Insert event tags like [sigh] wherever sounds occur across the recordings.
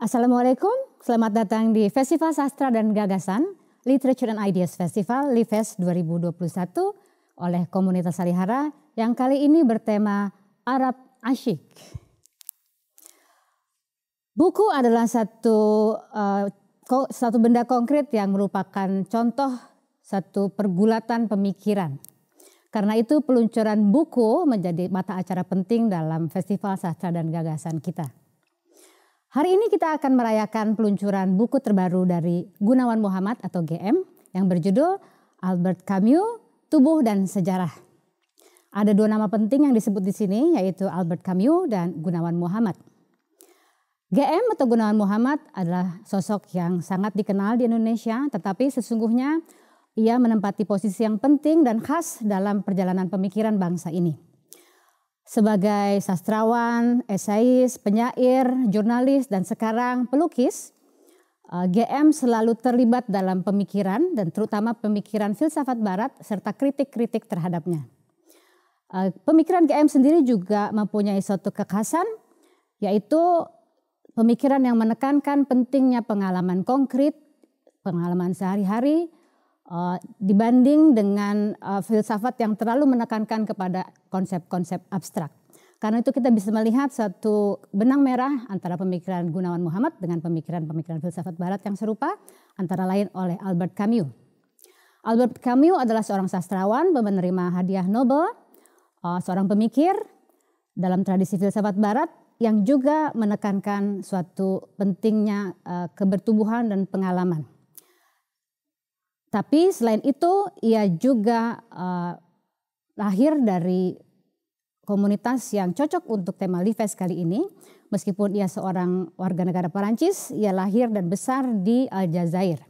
Assalamualaikum, selamat datang di Festival Sastra dan Gagasan Literature and Ideas Festival LIFES 2021 oleh komunitas Salihara yang kali ini bertema Arab Asyik. Buku adalah satu uh, satu benda konkret yang merupakan contoh satu pergulatan pemikiran. Karena itu peluncuran buku menjadi mata acara penting dalam Festival Sastra dan Gagasan kita. Hari ini kita akan merayakan peluncuran buku terbaru dari Gunawan Muhammad atau GM yang berjudul Albert Camus, Tubuh dan Sejarah. Ada dua nama penting yang disebut di sini yaitu Albert Camus dan Gunawan Muhammad. GM atau Gunawan Muhammad adalah sosok yang sangat dikenal di Indonesia tetapi sesungguhnya ia menempati posisi yang penting dan khas dalam perjalanan pemikiran bangsa ini. Sebagai sastrawan, esais, penyair, jurnalis, dan sekarang pelukis, eh, GM selalu terlibat dalam pemikiran dan terutama pemikiran filsafat barat serta kritik-kritik terhadapnya. Eh, pemikiran GM sendiri juga mempunyai suatu kekhasan yaitu pemikiran yang menekankan pentingnya pengalaman konkret, pengalaman sehari-hari, Uh, dibanding dengan uh, filsafat yang terlalu menekankan kepada konsep-konsep abstrak. Karena itu kita bisa melihat satu benang merah antara pemikiran Gunawan Muhammad dengan pemikiran-pemikiran filsafat barat yang serupa antara lain oleh Albert Camus. Albert Camus adalah seorang sastrawan penerima hadiah Nobel, eh, seorang pemikir dalam tradisi filsafat barat yang juga menekankan suatu pentingnya uh, kebertubuhan dan pengalaman. Tapi selain itu ia juga uh, lahir dari komunitas yang cocok untuk tema Lives kali ini. Meskipun ia seorang warga negara Perancis, ia lahir dan besar di Aljazair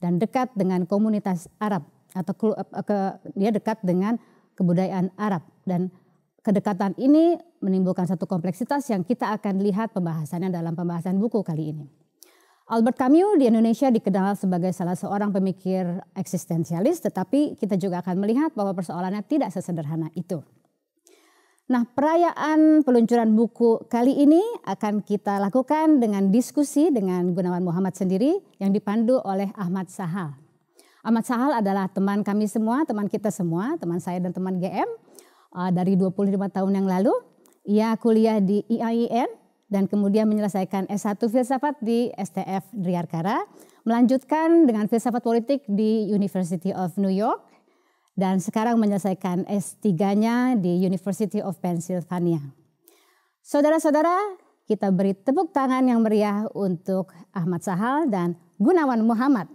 dan dekat dengan komunitas Arab atau ke, eh, ke, dia dekat dengan kebudayaan Arab dan kedekatan ini menimbulkan satu kompleksitas yang kita akan lihat pembahasannya dalam pembahasan buku kali ini. Albert Camus di Indonesia dikenal sebagai salah seorang pemikir eksistensialis, tetapi kita juga akan melihat bahwa persoalannya tidak sesederhana itu. Nah, perayaan peluncuran buku kali ini akan kita lakukan dengan diskusi dengan Gunawan Muhammad sendiri yang dipandu oleh Ahmad Sahal. Ahmad Sahal adalah teman kami semua, teman kita semua, teman saya dan teman GM eh, dari 25 tahun yang lalu. Ia kuliah di IAIN dan kemudian menyelesaikan S1 filsafat di STF Driarkara, melanjutkan dengan filsafat politik di University of New York, dan sekarang menyelesaikan S3-nya di University of Pennsylvania. Saudara-saudara, kita beri tepuk tangan yang meriah untuk Ahmad Sahal dan Gunawan Muhammad.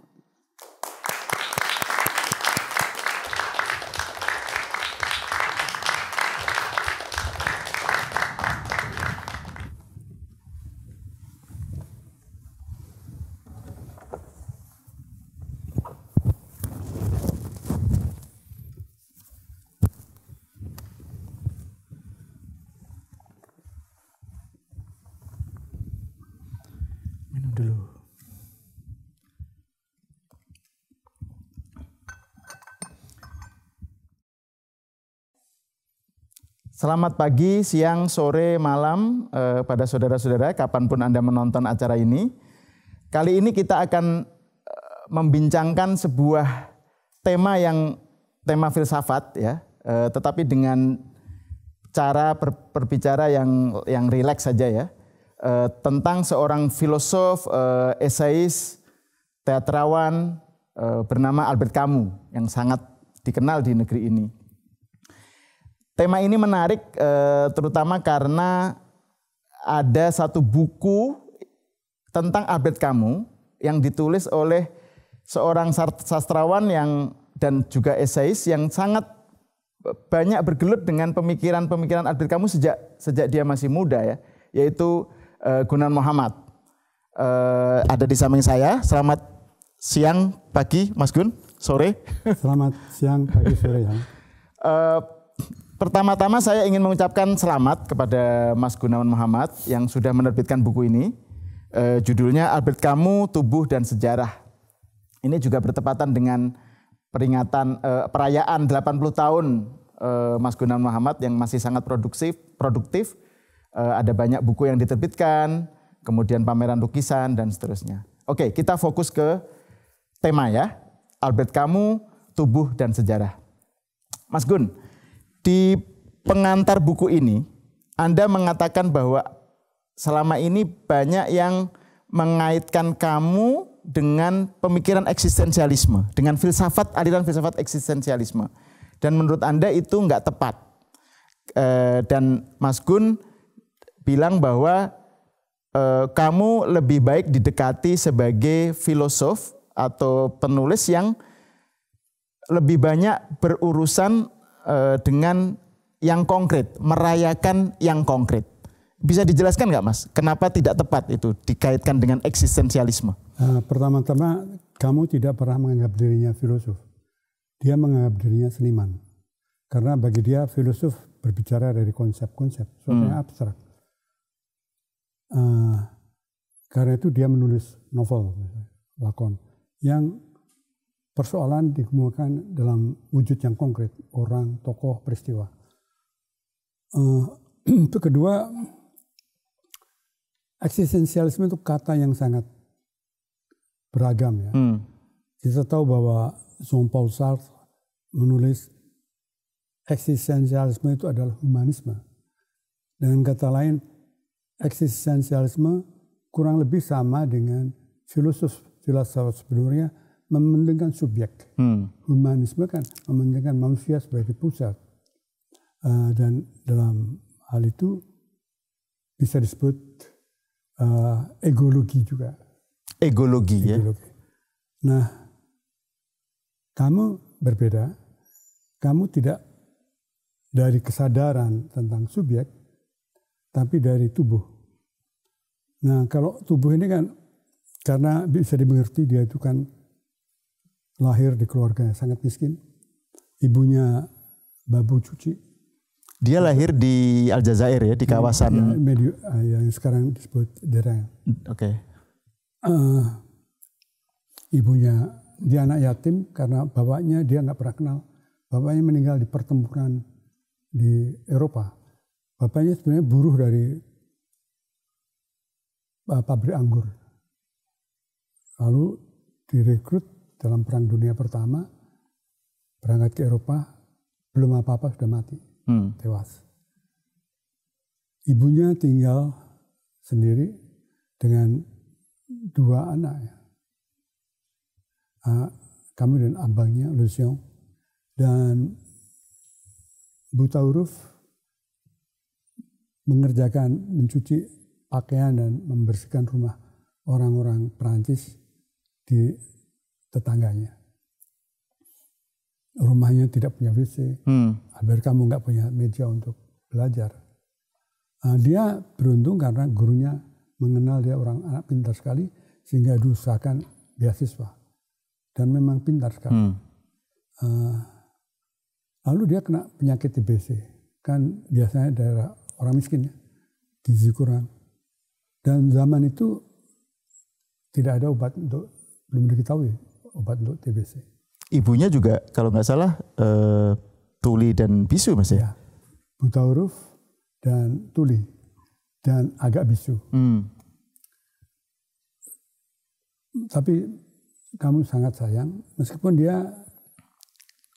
Selamat pagi, siang, sore, malam eh, pada saudara-saudara kapanpun Anda menonton acara ini. Kali ini kita akan eh, membincangkan sebuah tema yang tema filsafat ya, eh, tetapi dengan cara ber, berbicara yang yang rileks saja ya. Eh, tentang seorang filosof, eh, esais, teaterawan eh, bernama Albert Camus yang sangat dikenal di negeri ini. Tema ini menarik eh, terutama karena ada satu buku tentang update kamu yang ditulis oleh seorang sastrawan yang dan juga esais yang sangat banyak bergelut dengan pemikiran-pemikiran update kamu sejak sejak dia masih muda ya, yaitu eh, Gunan Muhammad. Eh, ada di samping saya. Selamat siang, pagi, Mas Gun, sore. Selamat siang, pagi, sore ya. [laughs] Pertama-tama saya ingin mengucapkan selamat kepada Mas Gunawan Muhammad yang sudah menerbitkan buku ini. E, judulnya Albert Kamu Tubuh dan Sejarah. Ini juga bertepatan dengan peringatan e, perayaan 80 tahun e, Mas Gunawan Muhammad yang masih sangat produktif, produktif. E, ada banyak buku yang diterbitkan, kemudian pameran lukisan dan seterusnya. Oke, kita fokus ke tema ya. Albert Kamu Tubuh dan Sejarah. Mas Gun, di pengantar buku ini, Anda mengatakan bahwa selama ini banyak yang mengaitkan kamu dengan pemikiran eksistensialisme, dengan filsafat aliran filsafat eksistensialisme. Dan menurut Anda itu enggak tepat. E, dan Mas Gun bilang bahwa e, kamu lebih baik didekati sebagai filosof atau penulis yang lebih banyak berurusan uh, dengan yang konkret, merayakan yang konkret. Bisa dijelaskan nggak mas, kenapa tidak tepat itu dikaitkan dengan eksistensialisme? Uh, Pertama-tama kamu tidak pernah menganggap dirinya filosof. Dia menganggap dirinya seniman. Karena bagi dia filosof berbicara dari konsep-konsep, soalnya hmm. abstrak. Uh, karena itu dia menulis novel, lakon, yang persoalan dikemukakan dalam wujud yang konkret orang tokoh peristiwa uh, [clears throat] kedua eksistensialisme itu kata yang sangat beragam ya hmm. kita tahu bahwa Jean-Paul Sartre menulis eksistensialisme itu adalah humanisme dengan kata lain eksistensialisme kurang lebih sama dengan filosof filsafat sebelumnya mementingkan subjek. Hmm. Humanisme kan mementingkan manusia sebagai pusat. Uh, dan dalam hal itu bisa disebut uh, egologi juga. Egologi, ya. egologi ya. Nah, kamu berbeda. Kamu tidak dari kesadaran tentang subjek, tapi dari tubuh. Nah, kalau tubuh ini kan karena bisa dimengerti dia itu kan lahir di keluarga yang sangat miskin. Ibunya babu cuci. Dia lahir di Aljazair ya, di ya, kawasan ya, medio, ah, ya, yang sekarang disebut daerah. Oke. Okay. Uh, eh, ibunya dia anak yatim karena bapaknya dia nggak pernah kenal. Bapaknya meninggal di pertempuran di Eropa. Bapaknya sebenarnya buruh dari ah, pabrik anggur. Lalu direkrut dalam Perang Dunia Pertama berangkat ke Eropa belum apa-apa sudah mati, hmm. tewas. Ibunya tinggal sendiri dengan dua anak. Ya. Ah, kami dan abangnya Lucio, dan buta huruf mengerjakan mencuci pakaian dan membersihkan rumah orang-orang Perancis di tetangganya. Rumahnya tidak punya WC, hmm. Albert kamu nggak punya meja untuk belajar. Nah, dia beruntung karena gurunya mengenal dia orang anak pintar sekali, sehingga diusahakan beasiswa. Dan memang pintar sekali. Hmm. Uh, lalu dia kena penyakit TBC. Kan biasanya daerah orang miskin ya, gizi kurang. Dan zaman itu tidak ada obat untuk belum diketahui obat untuk TBC. Ibunya juga kalau nggak salah uh, tuli dan bisu mas ya? ya? Buta huruf dan tuli dan agak bisu. Hmm. Tapi kamu sangat sayang meskipun dia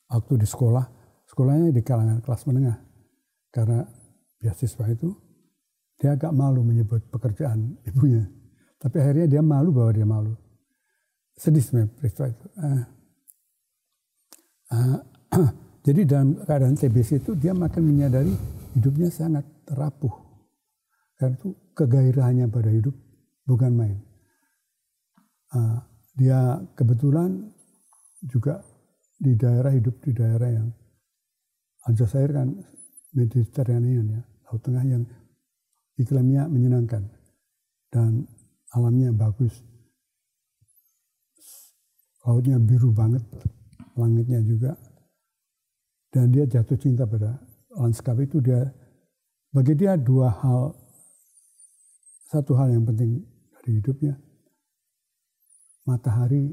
waktu di sekolah sekolahnya di kalangan kelas menengah karena beasiswa itu dia agak malu menyebut pekerjaan ibunya. Tapi akhirnya dia malu bahwa dia malu sebenarnya peristiwa itu. uh, [clears throat] jadi dalam keadaan TBC itu dia makin menyadari hidupnya sangat rapuh. Karena itu kegairahannya pada hidup bukan main. Uh, dia kebetulan juga di daerah hidup di daerah yang Aljazair kan Mediterranean ya, Laut Tengah yang iklimnya menyenangkan dan alamnya bagus lautnya biru banget, langitnya juga. Dan dia jatuh cinta pada lanskap itu dia bagi dia dua hal satu hal yang penting dari hidupnya matahari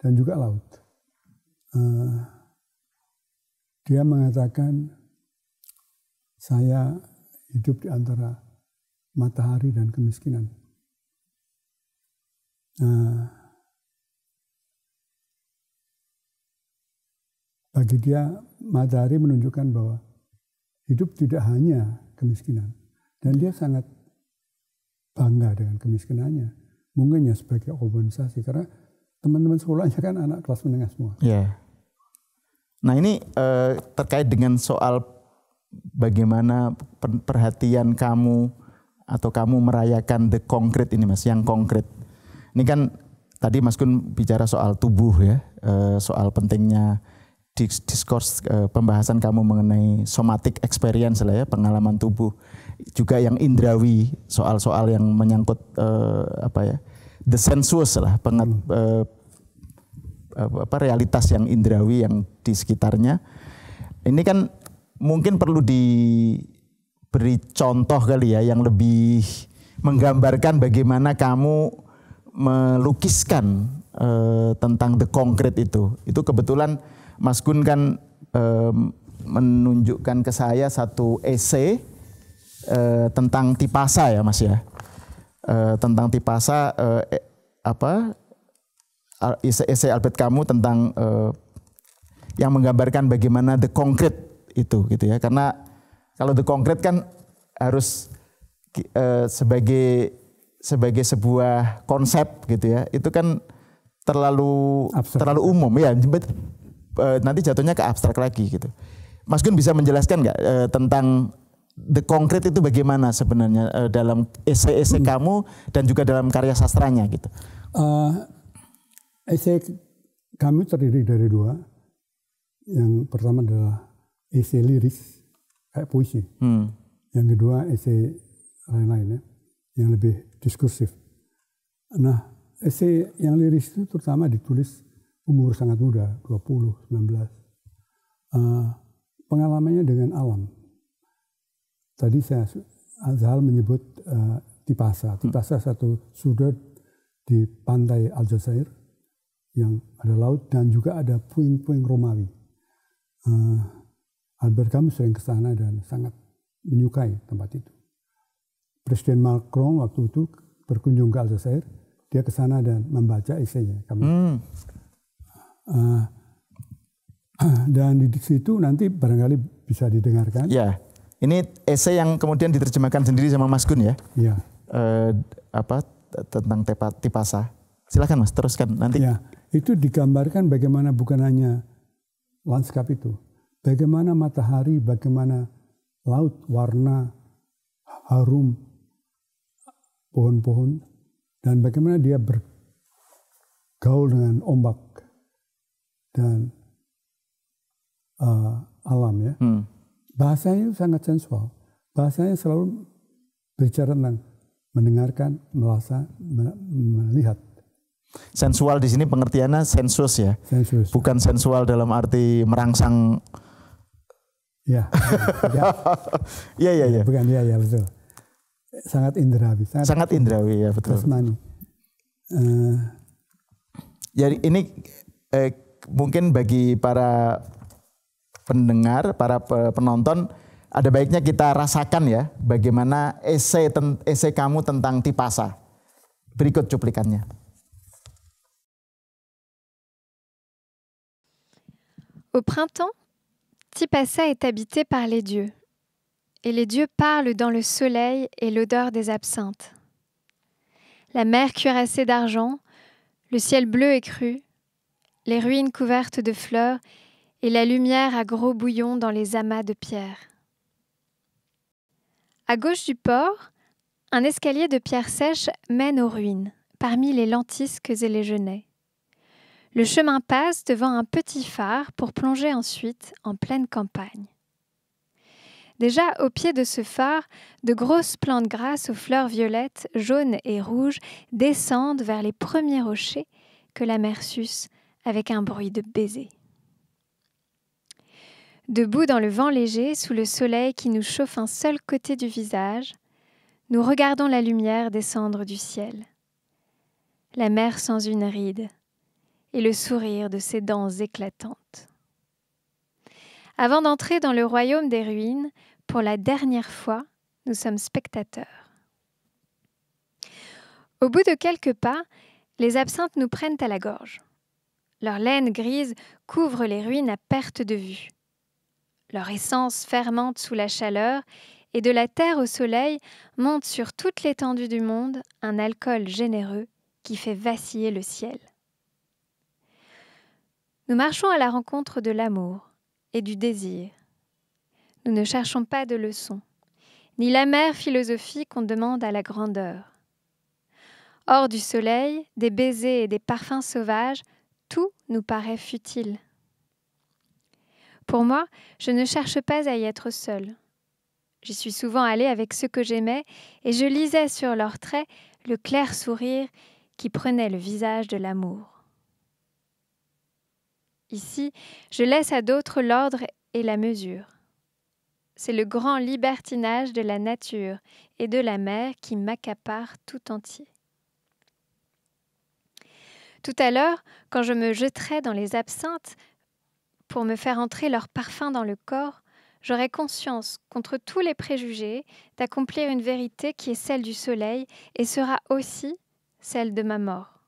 dan juga laut. Uh, dia mengatakan saya hidup di antara matahari dan kemiskinan. Nah, Bagi dia matahari menunjukkan bahwa hidup tidak hanya kemiskinan. Dan dia sangat bangga dengan kemiskinannya. Mungkin ya sebagai organisasi karena teman-teman sekolahnya kan anak kelas menengah semua. Ya. Nah ini eh, terkait dengan soal bagaimana perhatian kamu atau kamu merayakan the concrete ini mas, yang konkret. Ini kan tadi Mas Kun bicara soal tubuh ya, eh, soal pentingnya diskurs uh, pembahasan kamu mengenai somatic experience lah ya pengalaman tubuh juga yang indrawi soal-soal yang menyangkut uh, apa ya the sensuous lah pengat, hmm. uh, apa realitas yang indrawi yang di sekitarnya ini kan mungkin perlu diberi contoh kali ya yang lebih menggambarkan bagaimana kamu melukiskan uh, tentang the concrete itu itu kebetulan Mas Gun kan e, menunjukkan ke saya satu esai e, eh, tentang tipasa ya Mas ya. E, tentang tipasa eh, e, apa esai Albert kamu tentang e, yang menggambarkan bagaimana the concrete itu gitu ya. Karena kalau the concrete kan harus e, sebagai sebagai sebuah konsep gitu ya. Itu kan terlalu Absurd. terlalu umum ya Eh, nanti jatuhnya ke abstrak lagi gitu. Mas Gun bisa menjelaskan nggak uh, tentang the concrete itu bagaimana sebenarnya uh, dalam esai-esai hmm. kamu dan juga dalam karya sastranya gitu? Uh, esai kami terdiri dari dua. Yang pertama adalah esai liris kayak puisi. Hmm. Yang kedua esai lain lain ya, yang lebih diskursif. Nah, esai yang liris itu terutama ditulis umur sangat muda, 20, 19. Uh, pengalamannya dengan alam. Tadi saya Azhar menyebut uh, eh, Tipasa. Tipasa hmm. satu sudut di pantai Aljazair yang ada laut dan juga ada puing-puing Romawi. Uh, Albert Camus sering ke sana dan sangat menyukai tempat itu. Presiden Macron waktu itu berkunjung ke Aljazair, dia ke sana dan membaca esainya. Kami Hmm Eh, [clears throat] dan di situ nanti barangkali bisa didengarkan. Ya, ini esai yang kemudian diterjemahkan sendiri sama Mas Gun ya. Ya. Uh, apa tentang tepa, tipasa? Silakan Mas, teruskan nanti. Ya, itu digambarkan bagaimana bukan hanya lanskap itu, bagaimana matahari, bagaimana laut, warna, harum, pohon-pohon, dan bagaimana dia bergaul dengan ombak dan uh, alam ya. Hmm. Bahasanya itu sangat sensual. Bahasanya selalu berbicara tentang mendengarkan, merasa, melihat. Sensual di sini pengertiannya sensus ya. Sensus. Bukan sensual dalam arti merangsang. Ya. [laughs] Iya iya iya. Bukan iya ya betul. Sangat indrawi. Sangat, sangat indrawi ya betul. Uh, Jadi ini eh, mungkin bagi para pendengar, para penonton ada baiknya kita rasakan ya bagaimana esai esai kamu tentang Tipasa. Berikut cuplikannya. Au printemps, Tipasa est habité par les dieux. Et les dieux parlent dans le soleil et l'odeur des absinthes. La mer cuirassée d'argent, le ciel bleu et cru, les ruines couvertes de fleurs et la lumière à gros bouillons dans les amas de pierres. À gauche du port, un escalier de pierres sèches mène aux ruines, parmi les lentisques et les genêts. Le chemin passe devant un petit phare pour plonger ensuite en pleine campagne. Déjà au pied de ce phare, de grosses plantes grasses aux fleurs violettes, jaunes et rouges descendent vers les premiers rochers que la mer avec un bruit de baiser. Debout dans le vent léger, sous le soleil qui nous chauffe un seul côté du visage, nous regardons la lumière descendre du ciel. La mer sans une ride et le sourire de ses dents éclatantes. Avant d'entrer dans le royaume des ruines, pour la dernière fois, nous sommes spectateurs. Au bout de quelques pas, les absinthes nous prennent à la gorge. Leur laine grise couvre les ruines à perte de vue. Leur essence fermente sous la chaleur, et de la terre au soleil monte sur toute l'étendue du monde un alcool généreux qui fait vaciller le ciel. Nous marchons à la rencontre de l'amour et du désir. Nous ne cherchons pas de leçons, ni l'amère philosophie qu'on demande à la grandeur. Hors du soleil, des baisers et des parfums sauvages tout nous paraît futile. Pour moi, je ne cherche pas à y être seule. J'y suis souvent allée avec ceux que j'aimais, et je lisais sur leurs traits le clair sourire qui prenait le visage de l'amour. Ici, je laisse à d'autres l'ordre et la mesure. C'est le grand libertinage de la nature et de la mer qui m'accapare tout entier. Tout à l'heure, quand je me jetterai dans les absinthes pour me faire entrer leur parfum dans le corps, j'aurai conscience, contre tous les préjugés, d'accomplir une vérité qui est celle du soleil et sera aussi celle de ma mort.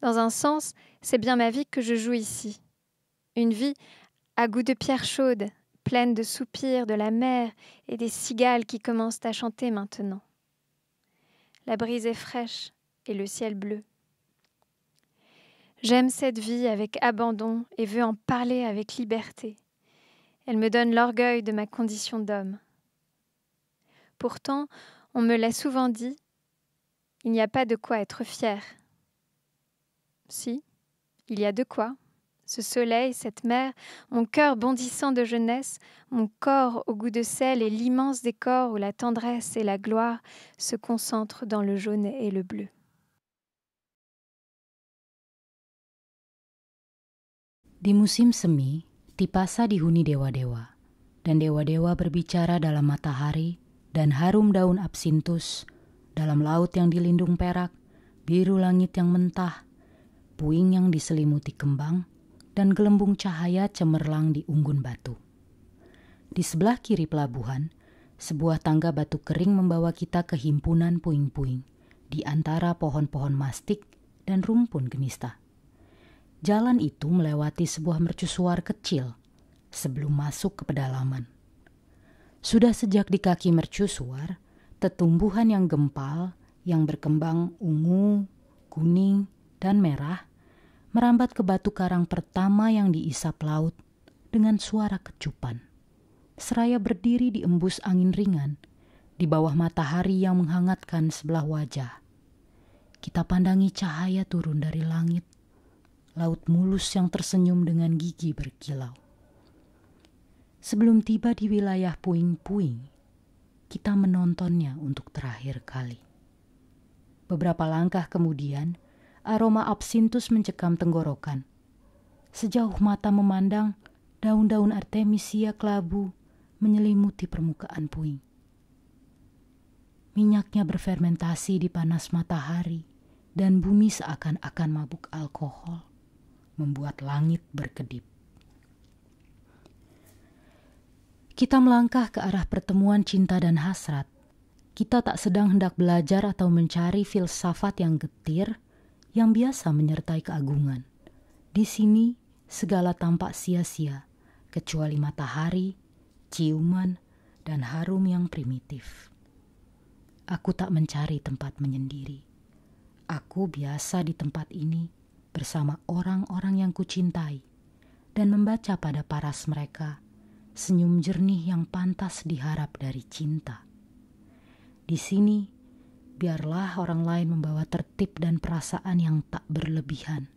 Dans un sens, c'est bien ma vie que je joue ici. Une vie à goût de pierre chaude, pleine de soupirs de la mer et des cigales qui commencent à chanter maintenant. La brise est fraîche et le ciel bleu. J'aime cette vie avec abandon et veux en parler avec liberté. Elle me donne l'orgueil de ma condition d'homme. Pourtant, on me l'a souvent dit, il n'y a pas de quoi être fier. Si, il y a de quoi. Ce soleil, cette mer, mon cœur bondissant de jeunesse, mon corps au goût de sel et l'immense décor où la tendresse et la gloire se concentrent dans le jaune et le bleu. Di musim semi, Tipasa dihuni dewa-dewa, dan dewa-dewa berbicara dalam matahari dan harum daun absintus, dalam laut yang dilindung perak, biru langit yang mentah, puing yang diselimuti kembang, dan gelembung cahaya cemerlang di unggun batu. Di sebelah kiri pelabuhan, sebuah tangga batu kering membawa kita ke himpunan puing-puing di antara pohon-pohon mastik dan rumpun genista. Jalan itu melewati sebuah mercusuar kecil sebelum masuk ke pedalaman. Sudah sejak di kaki mercusuar, tetumbuhan yang gempal yang berkembang ungu, kuning, dan merah merambat ke batu karang pertama yang diisap laut dengan suara kecupan. Seraya berdiri di embus angin ringan di bawah matahari yang menghangatkan sebelah wajah. Kita pandangi cahaya turun dari langit laut mulus yang tersenyum dengan gigi berkilau. Sebelum tiba di wilayah puing-puing, kita menontonnya untuk terakhir kali. Beberapa langkah kemudian, aroma absintus mencekam tenggorokan. Sejauh mata memandang, daun-daun artemisia kelabu menyelimuti permukaan puing. Minyaknya berfermentasi di panas matahari, dan bumi seakan-akan mabuk alkohol membuat langit berkedip. Kita melangkah ke arah pertemuan cinta dan hasrat. Kita tak sedang hendak belajar atau mencari filsafat yang getir yang biasa menyertai keagungan. Di sini, segala tampak sia-sia, kecuali matahari, ciuman, dan harum yang primitif. Aku tak mencari tempat menyendiri. Aku biasa di tempat ini bersama orang-orang yang kucintai dan membaca pada paras mereka senyum jernih yang pantas diharap dari cinta. Di sini, biarlah orang lain membawa tertib dan perasaan yang tak berlebihan.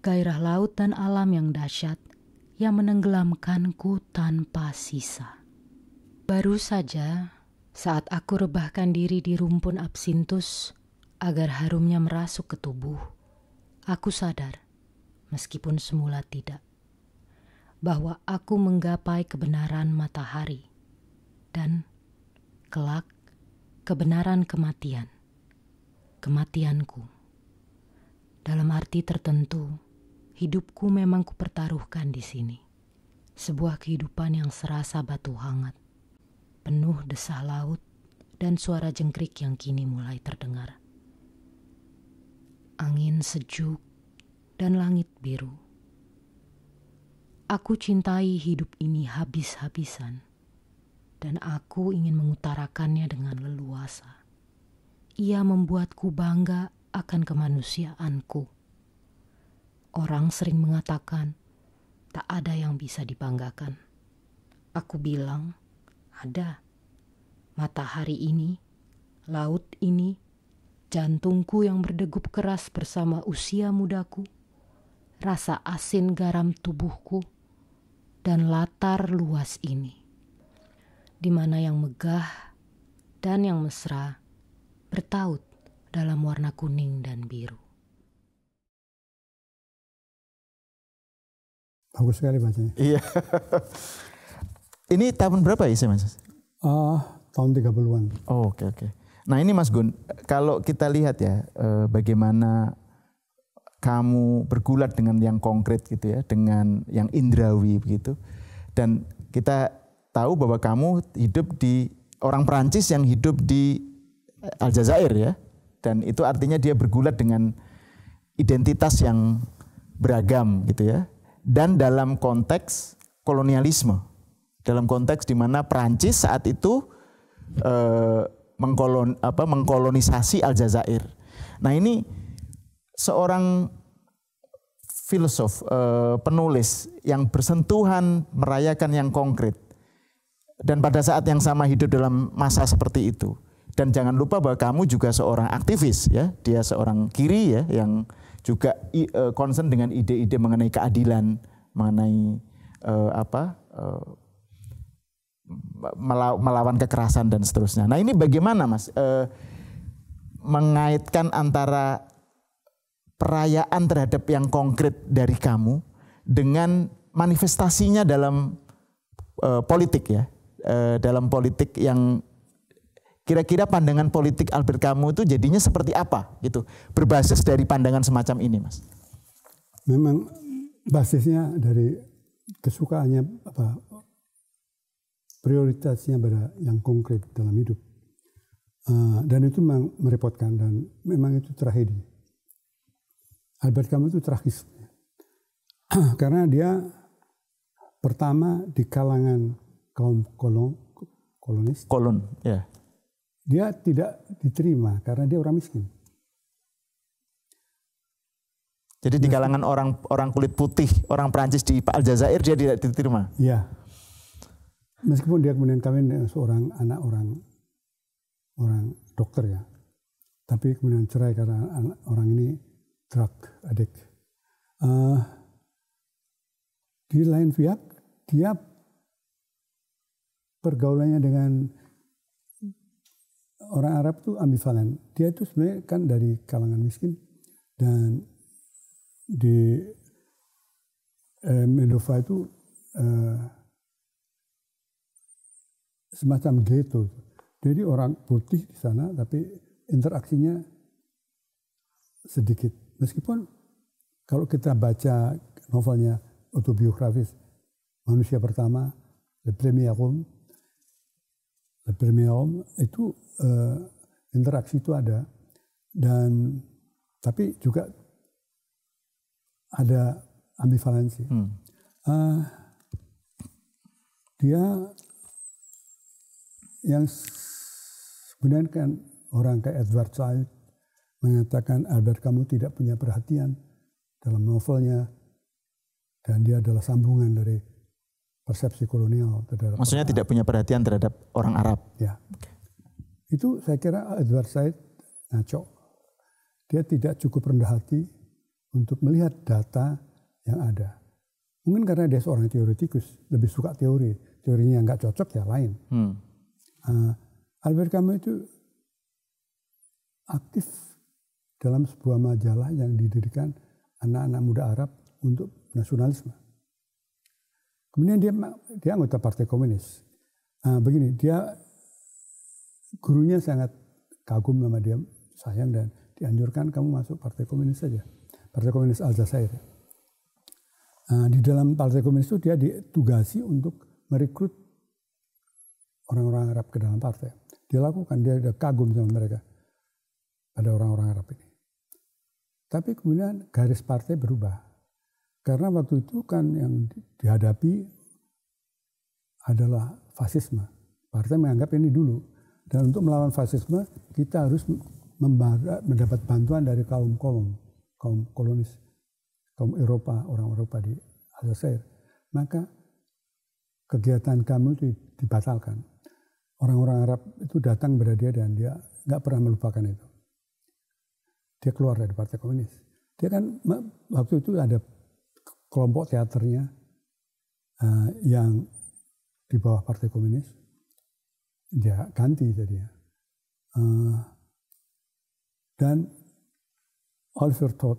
Gairah laut dan alam yang dahsyat yang menenggelamkanku tanpa sisa. Baru saja, saat aku rebahkan diri di rumpun absintus agar harumnya merasuk ke tubuh, Aku sadar, meskipun semula tidak, bahwa aku menggapai kebenaran matahari dan kelak kebenaran kematian, kematianku. Dalam arti tertentu, hidupku memang kupertaruhkan di sini. Sebuah kehidupan yang serasa batu hangat, penuh desah laut dan suara jengkrik yang kini mulai terdengar angin sejuk, dan langit biru. Aku cintai hidup ini habis-habisan, dan aku ingin mengutarakannya dengan leluasa. Ia membuatku bangga akan kemanusiaanku. Orang sering mengatakan, tak ada yang bisa dibanggakan. Aku bilang, ada. Matahari ini, laut ini, jantungku yang berdegup keras bersama usia mudaku, rasa asin garam tubuhku, dan latar luas ini, di mana yang megah dan yang mesra bertaut dalam warna kuning dan biru. Bagus sekali bacanya. Iya. ini tahun berapa ya, Mas? Uh, tahun 30-an. Oh, oke okay, oke. Okay. Nah ini Mas Gun, kalau kita lihat ya eh, bagaimana kamu bergulat dengan yang konkret gitu ya, dengan yang indrawi begitu. Dan kita tahu bahwa kamu hidup di orang Perancis yang hidup di eh, Aljazair ya. Dan itu artinya dia bergulat dengan identitas yang beragam gitu ya. Dan dalam konteks kolonialisme. Dalam konteks di mana Perancis saat itu eh, mengkolon apa mengkolonisasi Aljazair. Nah, ini seorang filsuf, eh, penulis yang bersentuhan merayakan yang konkret dan pada saat yang sama hidup dalam masa seperti itu. Dan jangan lupa bahwa kamu juga seorang aktivis ya, dia seorang kiri ya yang juga eh, concern dengan ide-ide mengenai keadilan, mengenai eh, apa melawan kekerasan dan seterusnya. Nah ini bagaimana mas e, mengaitkan antara perayaan terhadap yang konkret dari kamu dengan manifestasinya dalam e, politik ya, e, dalam politik yang kira-kira pandangan politik Albert kamu itu jadinya seperti apa gitu berbasis dari pandangan semacam ini mas? Memang basisnya dari kesukaannya apa prioritasnya pada yang konkret dalam hidup. Eh, dan itu memang merepotkan dan memang itu tragedi. Albert Camus itu tragis. [clears throat] Karena dia pertama di kalangan kaum kolon, kolonis. Kolon, ya. Yeah. Dia tidak diterima karena dia orang miskin. Jadi di kalangan orang orang kulit putih, orang Prancis di Aljazair dia tidak diterima. Iya meskipun dia kemudian kawin dengan seorang anak orang orang dokter ya, tapi kemudian cerai karena orang ini drug adik Uh, eh, di lain pihak dia pergaulannya dengan orang Arab itu ambivalen. Dia itu sebenarnya kan dari kalangan miskin dan di eh, Mendova itu eh, semacam ghetto. Jadi orang putih di sana tapi interaksinya sedikit. Meskipun kalau kita baca novelnya autobiografis manusia pertama The Premier Homme, Le Premier Homme itu uh, interaksi itu ada dan tapi juga ada ambivalensi. Hmm. Uh, dia yang kemudian kan orang kayak Edward Said mengatakan Albert kamu tidak punya perhatian dalam novelnya dan dia adalah sambungan dari persepsi kolonial terhadap maksudnya tidak Arab. punya perhatian terhadap orang Arab ya okay. itu saya kira Edward Said ngaco dia tidak cukup rendah hati untuk melihat data yang ada mungkin karena dia seorang teoritikus lebih suka teori teorinya nggak cocok ya lain hmm Eh, Albert Camus itu aktif dalam sebuah majalah yang didirikan anak-anak muda Arab untuk nasionalisme. Kemudian dia dia anggota Partai Komunis. Nah, begini, dia gurunya sangat kagum sama dia, sayang dan dianjurkan kamu masuk Partai Komunis saja. Partai Komunis Aljazair. Nah, di dalam Partai Komunis itu dia ditugasi untuk merekrut orang-orang Arab ke dalam partai. Dia lakukan, dia ada kagum sama mereka. ada orang-orang Arab ini. Tapi kemudian garis partai berubah. Karena waktu itu kan yang dihadapi adalah fasisme. Partai menganggap ini dulu. Dan untuk melawan fasisme kita harus mendapat bantuan dari kaum kolon, kaum kolonis, kaum Eropa, orang Eropa di Aljazair. Maka kegiatan kami dibatalkan orang-orang Arab itu datang pada dia dan dia nggak pernah melupakan itu. Dia keluar dari Partai Komunis. Dia kan waktu itu ada kelompok teaternya uh, yang di bawah Partai Komunis. Dia ganti jadinya. Uh, eh, dan Oliver Todd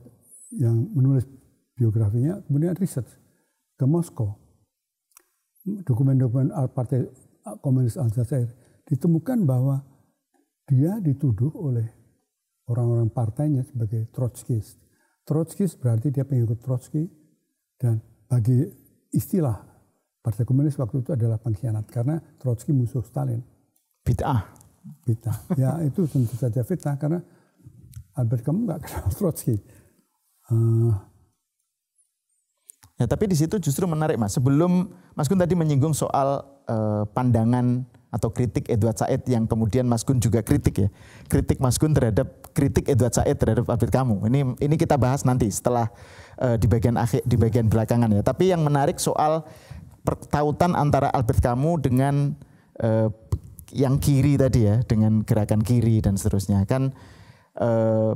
yang menulis biografinya kemudian riset ke Moskow dokumen-dokumen partai Komunis Aljazair, ditemukan bahwa dia dituduh oleh orang-orang partainya sebagai Trotskis. Trotskis berarti dia pengikut Trotsky dan bagi istilah Partai Komunis waktu itu adalah pengkhianat karena Trotsky musuh Stalin. Bid'ah. Bid'ah. [laughs] Ya itu tentu saja fitnah karena Albert kamu nggak kenal [laughs] Trotsky. Uh, Ya, tapi di situ justru menarik Mas. Sebelum Mas Gun tadi menyinggung soal Eh, pandangan atau kritik Edward Said yang kemudian Mas Gun juga kritik ya. Kritik Mas Gun terhadap kritik Edward Said terhadap Albert kamu. Ini ini kita bahas nanti setelah uh, di bagian akhir di bagian belakangan ya. Tapi yang menarik soal pertautan antara Albert Kamu dengan uh, yang kiri tadi ya, dengan gerakan kiri dan seterusnya kan uh,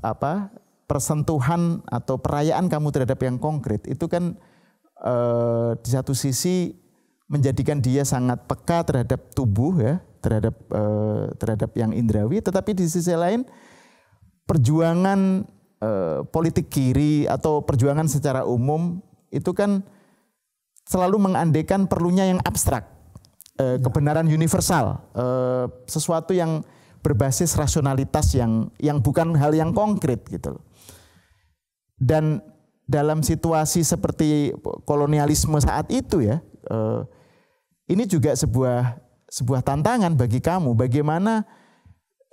apa persentuhan atau perayaan kamu terhadap yang konkret itu kan uh, di satu sisi menjadikan dia sangat peka terhadap tubuh ya, terhadap eh, terhadap yang indrawi, tetapi di sisi lain perjuangan eh, politik kiri atau perjuangan secara umum itu kan selalu mengandekan perlunya yang abstrak, eh, ya. kebenaran universal, eh, sesuatu yang berbasis rasionalitas yang yang bukan hal yang konkret gitu Dan dalam situasi seperti kolonialisme saat itu ya, eh, ini juga sebuah sebuah tantangan bagi kamu bagaimana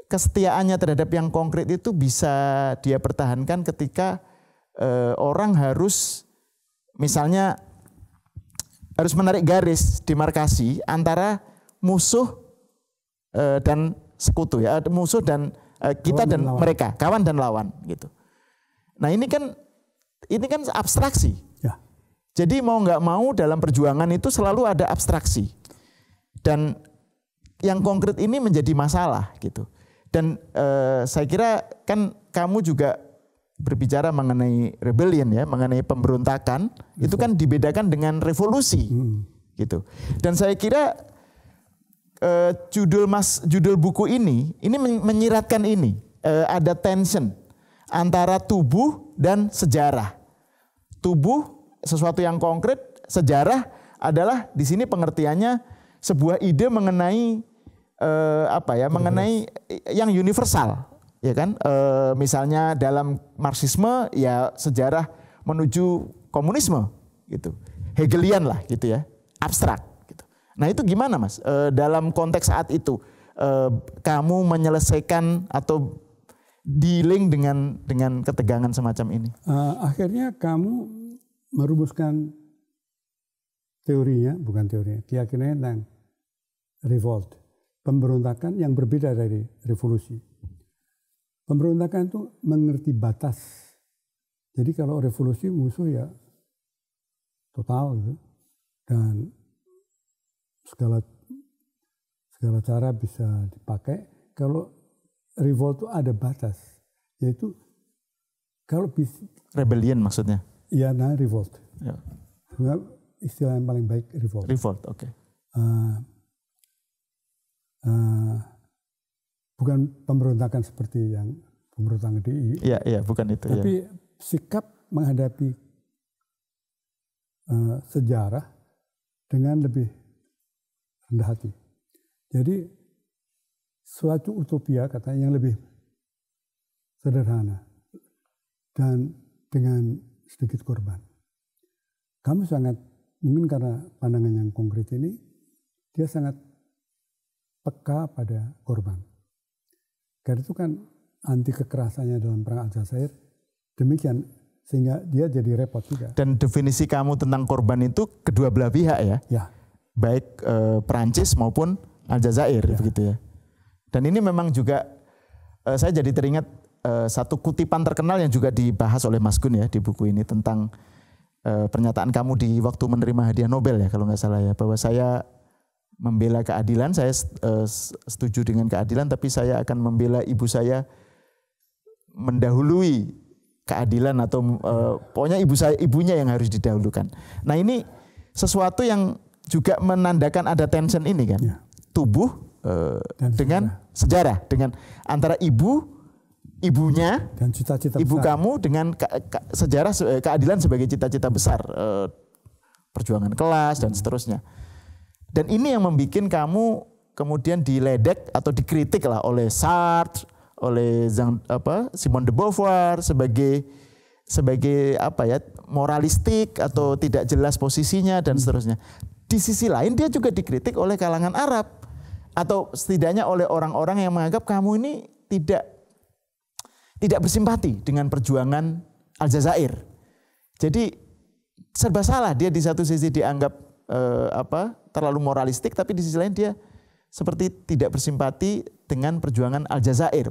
kesetiaannya terhadap yang konkret itu bisa dia pertahankan ketika e, orang harus misalnya harus menarik garis demarkasi antara musuh e, dan sekutu ya musuh dan e, kita kawan dan, dan mereka kawan dan lawan gitu. Nah ini kan ini kan abstraksi jadi mau nggak mau dalam perjuangan itu selalu ada abstraksi. Dan yang konkret ini menjadi masalah gitu. Dan eh, saya kira kan kamu juga berbicara mengenai rebellion ya, mengenai pemberontakan, itu kan dibedakan dengan revolusi. Hmm. Gitu. Dan saya kira eh, judul Mas judul buku ini ini menyiratkan ini. Eh, ada tension antara tubuh dan sejarah. Tubuh sesuatu yang konkret, sejarah adalah di sini pengertiannya sebuah ide mengenai eh, apa ya, mengenai yang universal, ya kan? Eh, misalnya dalam Marxisme ya sejarah menuju komunisme gitu, Hegelian lah gitu ya, abstrak. Gitu. Nah itu gimana mas? Eh, dalam konteks saat itu eh, kamu menyelesaikan atau dealing dengan dengan ketegangan semacam ini? Uh, akhirnya kamu merumuskan teorinya, bukan teorinya, keyakinannya tentang revolt, pemberontakan yang berbeda dari revolusi. Pemberontakan itu mengerti batas. Jadi kalau revolusi musuh ya total gitu. Dan segala segala cara bisa dipakai. Kalau revolt itu ada batas, yaitu kalau bisa rebellion maksudnya. Ya, nah revolt. Ya. Istilah yang paling baik revolt. Revolt, oke. Okay. Uh, eh, uh, eh, bukan pemberontakan seperti yang pemberontakan di Iya, iya, bukan itu. Iya. Tapi ya. sikap menghadapi uh, sejarah dengan lebih rendah hati. Jadi suatu utopia katanya yang lebih sederhana dan dengan sedikit korban. Kamu sangat, mungkin karena pandangan yang konkret ini, dia sangat peka pada korban. Karena itu kan anti kekerasannya dalam perang Aljazair, demikian sehingga dia jadi repot juga. Dan definisi kamu tentang korban itu kedua belah pihak ya? Ya. Baik e, Perancis maupun Aljazair ya. begitu ya. Dan ini memang juga e, saya jadi teringat Eh, satu kutipan terkenal yang juga dibahas oleh Mas Gun ya di buku ini tentang uh, pernyataan kamu di waktu menerima hadiah Nobel ya kalau nggak salah ya bahwa saya membela keadilan, saya eh, setuju dengan keadilan tapi saya akan membela ibu saya mendahului keadilan atau uh, pokoknya ibu saya ibunya yang harus didahulukan. Nah, ini sesuatu yang juga menandakan ada tension ini kan. Ya. Tubuh uh, dengan sejarah. sejarah dengan antara ibu ibunya dan cita-cita ibu besar. kamu dengan ke, ke, sejarah keadilan sebagai cita-cita besar eh, perjuangan kelas dan seterusnya dan ini yang membuat kamu kemudian diledek atau dikritik lah oleh Sartre oleh Zang, apa Simone de Beauvoir sebagai sebagai apa ya moralistik atau tidak jelas posisinya dan hmm. seterusnya di sisi lain dia juga dikritik oleh kalangan Arab atau setidaknya oleh orang-orang yang menganggap kamu ini tidak tidak bersimpati dengan perjuangan Aljazair. Jadi serba salah dia di satu sisi dianggap eh, apa terlalu moralistik tapi di sisi lain dia seperti tidak bersimpati dengan perjuangan Aljazair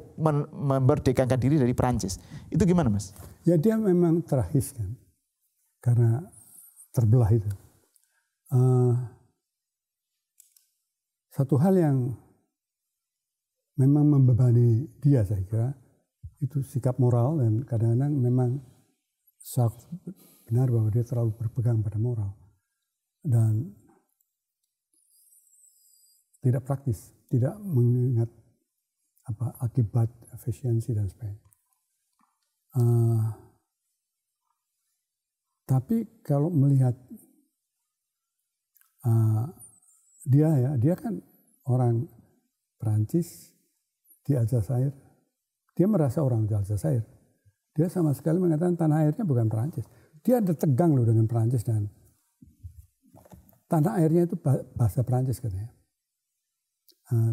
memerdekakan diri dari Perancis. Itu gimana Mas? Ya dia memang terakhir kan karena terbelah itu. Uh, satu hal yang memang membebani dia saya kira itu sikap moral dan kadang-kadang memang sangat benar bahwa dia terlalu berpegang pada moral dan tidak praktis, tidak mengingat apa akibat efisiensi dan sebagainya. Uh, tapi kalau melihat uh, dia ya, dia kan orang Perancis di Aljazair dia merasa orang Aljazair. Dia sama sekali mengatakan tanah airnya bukan Perancis. Dia ada tegang loh dengan Perancis dan tanah airnya itu bahasa Perancis katanya. Ah,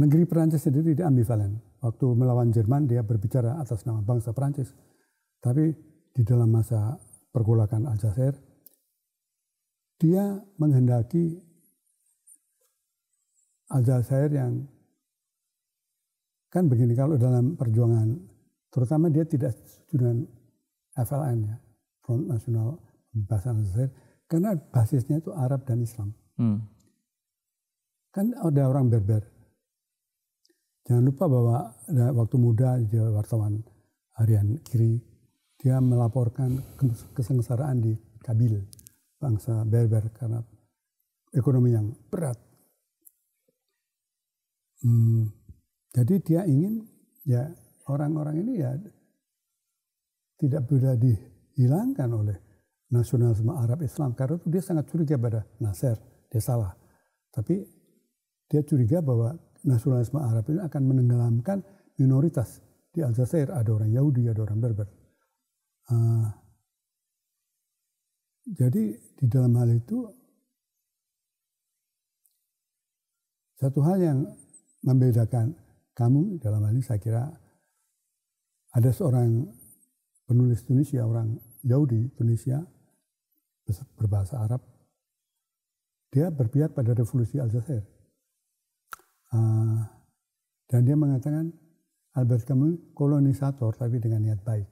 negeri Perancis sendiri tidak ambivalen. Waktu melawan Jerman dia berbicara atas nama bangsa Perancis. Tapi di dalam masa pergolakan Aljazair, dia menghendaki Aljazair yang Kan begini kalau dalam perjuangan, terutama dia tidak setuju dengan FLN ya, Front Nasional Pembebasan Aljazair, karena basisnya itu Arab dan Islam. Hmm. Kan ada orang Berber. Jangan lupa bahwa waktu muda dia wartawan harian kiri, dia melaporkan kesengsaraan di Kabil, bangsa Berber karena ekonomi yang berat. Hmm, jadi dia ingin ya orang-orang ini ya tidak boleh dihilangkan oleh nasionalisme Arab Islam karena itu dia sangat curiga pada Nasir dia salah tapi dia curiga bahwa nasionalisme Arab ini akan menenggelamkan minoritas di Aljazair ada orang Yahudi ada orang Berber uh, jadi di dalam hal itu satu hal yang membedakan kamu dalam hal ini saya kira ada seorang penulis Tunisia, orang Yahudi Tunisia berbahasa Arab. Dia berpihak pada revolusi Aljazair. Uh, ah, dan dia mengatakan, Albert kamu kolonisator tapi dengan niat baik.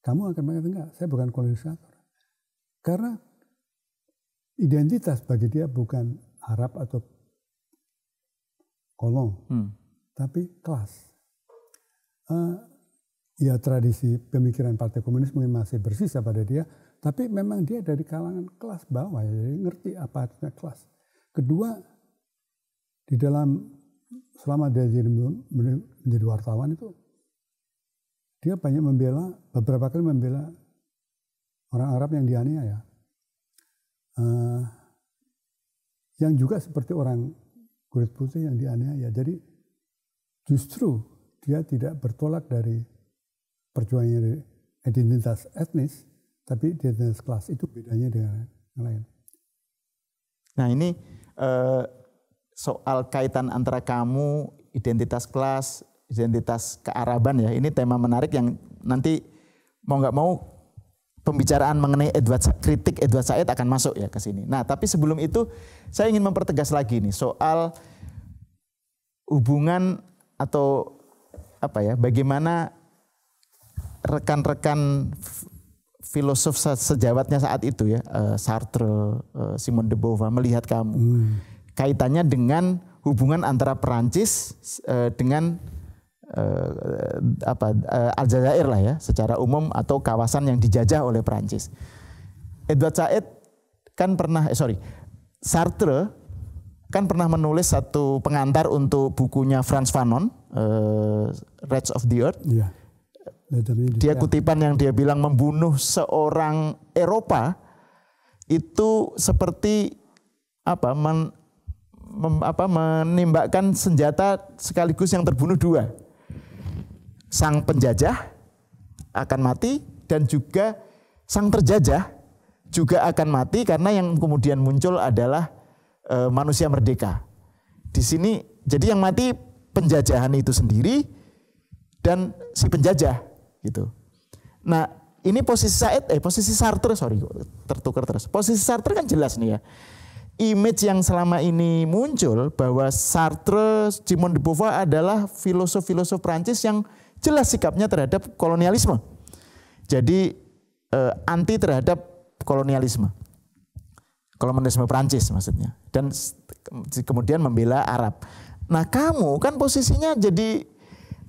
Kamu akan mengatakan, enggak, saya bukan kolonisator. Karena identitas bagi dia bukan Arab atau kolong. Hmm tapi kelas. Uh, ya tradisi pemikiran Partai Komunis mungkin masih bersisa pada dia, tapi memang dia dari kalangan kelas bawah, ya, jadi ngerti apa artinya kelas. Kedua, di dalam selama dia jadi menjadi wartawan itu, dia banyak membela, beberapa kali membela orang Arab yang dianiaya. Uh, yang juga seperti orang kulit putih yang dianiaya. Jadi justru dia tidak bertolak dari perjuangan identitas etnis, tapi identitas kelas itu bedanya dengan yang lain. Nah ini uh, soal kaitan antara kamu, identitas kelas, identitas kearaban ya. Ini tema menarik yang nanti mau nggak mau pembicaraan mengenai Edward kritik Edward Said akan masuk ya ke sini. Nah tapi sebelum itu saya ingin mempertegas lagi nih soal hubungan atau apa ya bagaimana rekan-rekan filosof sejawatnya saat itu ya eh, Sartre, eh, Simon de Beauvoir melihat kamu hmm. kaitannya dengan hubungan antara Perancis eh, dengan apa Aljazair lah ya secara umum atau kawasan yang dijajah oleh Perancis. Edward Said kan pernah eh sorry Sartre kan pernah menulis satu pengantar untuk bukunya Franz Fanon, uh, eh, Reds of the Earth. Iya. Dia kutipan yang dia bilang membunuh seorang Eropa itu seperti apa men, mem, apa menimbakkan senjata sekaligus yang terbunuh dua. Sang penjajah akan mati dan juga sang terjajah juga akan mati karena yang kemudian muncul adalah e, manusia merdeka. Di sini jadi yang mati penjajahan itu sendiri dan si penjajah gitu. Nah ini posisi Said, eh posisi Sartre sorry tertukar terus. Posisi Sartre kan jelas nih ya. Image yang selama ini muncul bahwa Sartre, Simone de Beauvoir adalah filosof-filosof Prancis yang jelas sikapnya terhadap kolonialisme. Jadi eh, anti terhadap kolonialisme. Kolonialisme Prancis maksudnya dan kemudian membela Arab. Nah kamu kan posisinya jadi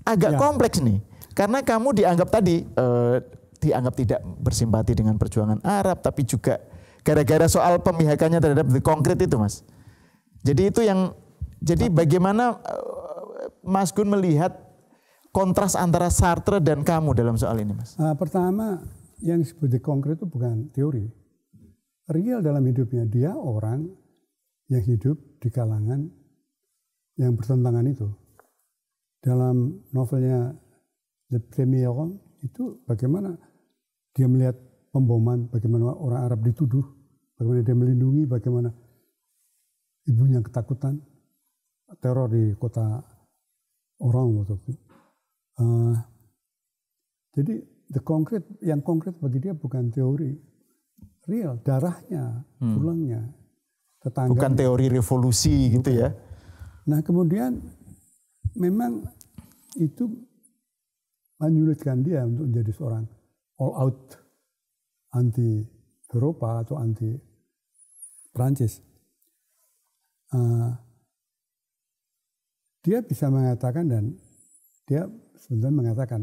agak ya. kompleks nih karena kamu dianggap tadi eh, dianggap tidak bersimpati dengan perjuangan Arab tapi juga gara-gara soal pemihakannya terhadap the konkret itu mas. Jadi itu yang jadi nah. bagaimana eh, Mas Gun melihat kontras antara Sartre dan kamu dalam soal ini mas? Nah, pertama yang disebut the konkret itu bukan teori. Real dalam hidupnya dia orang yang hidup di kalangan yang bertentangan itu. Dalam novelnya The Premier itu bagaimana dia melihat pemboman, bagaimana orang Arab dituduh, bagaimana dia melindungi, bagaimana ibunya ketakutan, teror di kota orang waktu itu. Uh, jadi the Concrete yang konkret bagi dia bukan teori, real darahnya, hmm. tulangnya, tetangga. Bukan teori revolusi Bukan. gitu ya. Nah kemudian memang itu menyulitkan dia untuk menjadi seorang all out anti Eropa atau anti Prancis. Uh, ah, dia bisa mengatakan dan dia sebenarnya mengatakan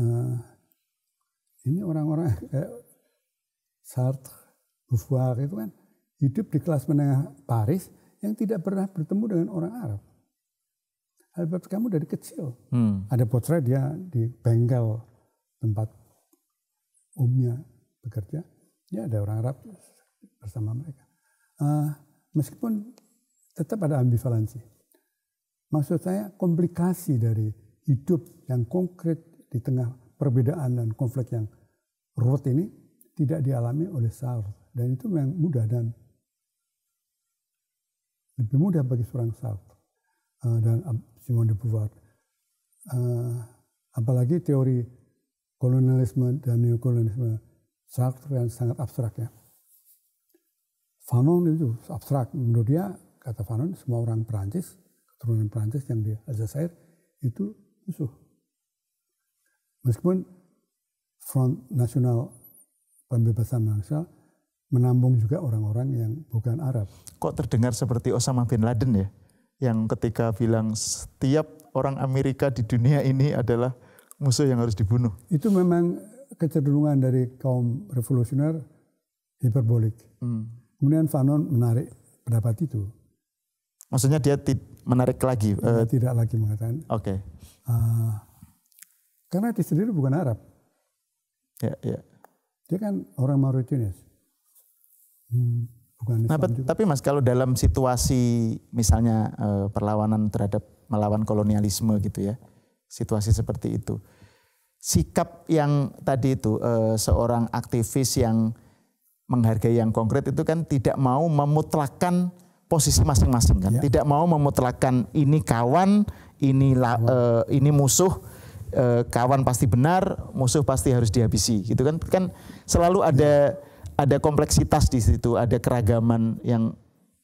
uh, ini orang-orang eh, Sartre, Beauvoir itu kan hidup di kelas menengah Paris yang tidak pernah bertemu dengan orang Arab. Albert kamu dari kecil. Hmm. Ada potret dia di bengkel tempat umnya bekerja. Ya ada orang Arab bersama mereka. Uh, meskipun tetap ada ambivalensi. Maksud saya komplikasi dari hidup yang konkret di tengah perbedaan dan konflik yang ruwet ini tidak dialami oleh Saur. Dan itu memang mudah dan lebih mudah bagi seorang Sartre uh, dan Simone de Beauvoir. Uh, apalagi teori kolonialisme dan neokolonialisme Sartre yang sangat abstrak ya. Fanon itu abstrak. Menurut dia, kata Fanon, semua orang Perancis, keturunan Perancis yang di Aljazair itu musuh. Meskipun Front Nasional Pembebasan Nasional menampung juga orang-orang yang bukan Arab. Kok terdengar seperti Osama bin Laden ya? Yang ketika bilang setiap orang Amerika di dunia ini adalah musuh yang harus dibunuh. Itu memang kecenderungan dari kaum revolusioner hiperbolik. Hmm. Kemudian Fanon menarik pendapat itu. Maksudnya dia menarik lagi? Dia uh, tidak lagi mengatakan. Oke. Okay. Uh, karena dia sendiri bukan Arab. Ya, yeah, ya. Yeah. Dia kan orang Mauritius. Hmm, nah, Tapi Mas kalau dalam situasi misalnya eh, perlawanan terhadap melawan kolonialisme gitu ya, situasi seperti itu, sikap yang tadi itu eh, seorang aktivis yang menghargai yang konkret itu kan tidak mau memutlakan posisi masing-masing kan, ya. tidak mau memutlakan ini kawan, ini la, eh, ini musuh, Uh, kawan pasti benar, musuh pasti harus dihabisi gitu kan, kan selalu ada ya ada kompleksitas di situ, ada keragaman yang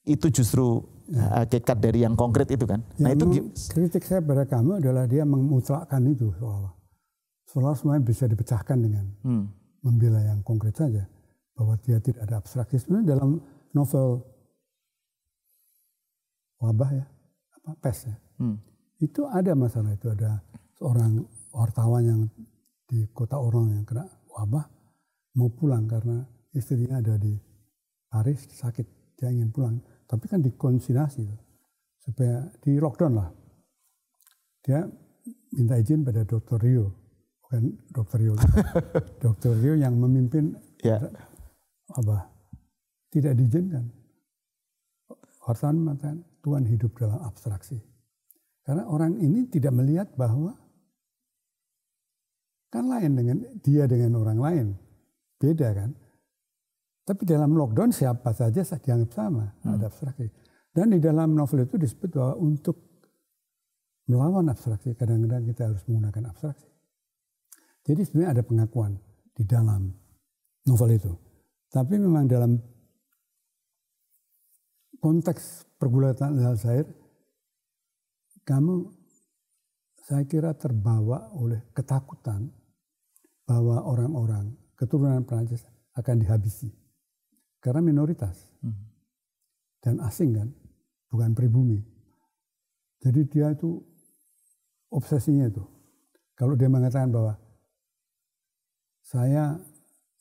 itu justru ya. Eh, hakikat ya. dari yang konkret itu kan. Yang nah itu kritik saya pada kamu adalah dia mengutlakkan itu seolah-olah. semuanya bisa dipecahkan dengan hmm. membela yang konkret saja. Bahwa dia tidak ada abstraksi. dalam novel wabah ya, apa pes ya. Hmm. Itu ada masalah itu ada seorang wartawan yang di kota orang yang kena wabah mau pulang karena istrinya ada di Paris sakit, dia ingin pulang. Tapi kan dikonsinasi supaya di lockdown lah. Dia minta izin pada dokter Rio, bukan dokter Rio, [laughs] dokter Rio yang memimpin yeah. apa tidak diizinkan. Wartawan mengatakan Tuhan hidup dalam abstraksi. Karena orang ini tidak melihat bahwa kan lain dengan dia dengan orang lain. Beda kan? Tapi dalam lockdown siapa saja dianggap sama, hmm. ada abstraksi. Dan di dalam novel itu disebut bahwa untuk melawan abstraksi kadang-kadang kita harus menggunakan abstraksi. Jadi sebenarnya ada pengakuan di dalam novel itu. Tapi memang dalam konteks pergulatan Alzair, kamu saya kira terbawa oleh ketakutan bahwa orang-orang keturunan Perancis akan dihabisi karena minoritas. Hmm. Dan asing kan, bukan pribumi. Jadi dia itu obsesinya itu. Kalau dia mengatakan bahwa saya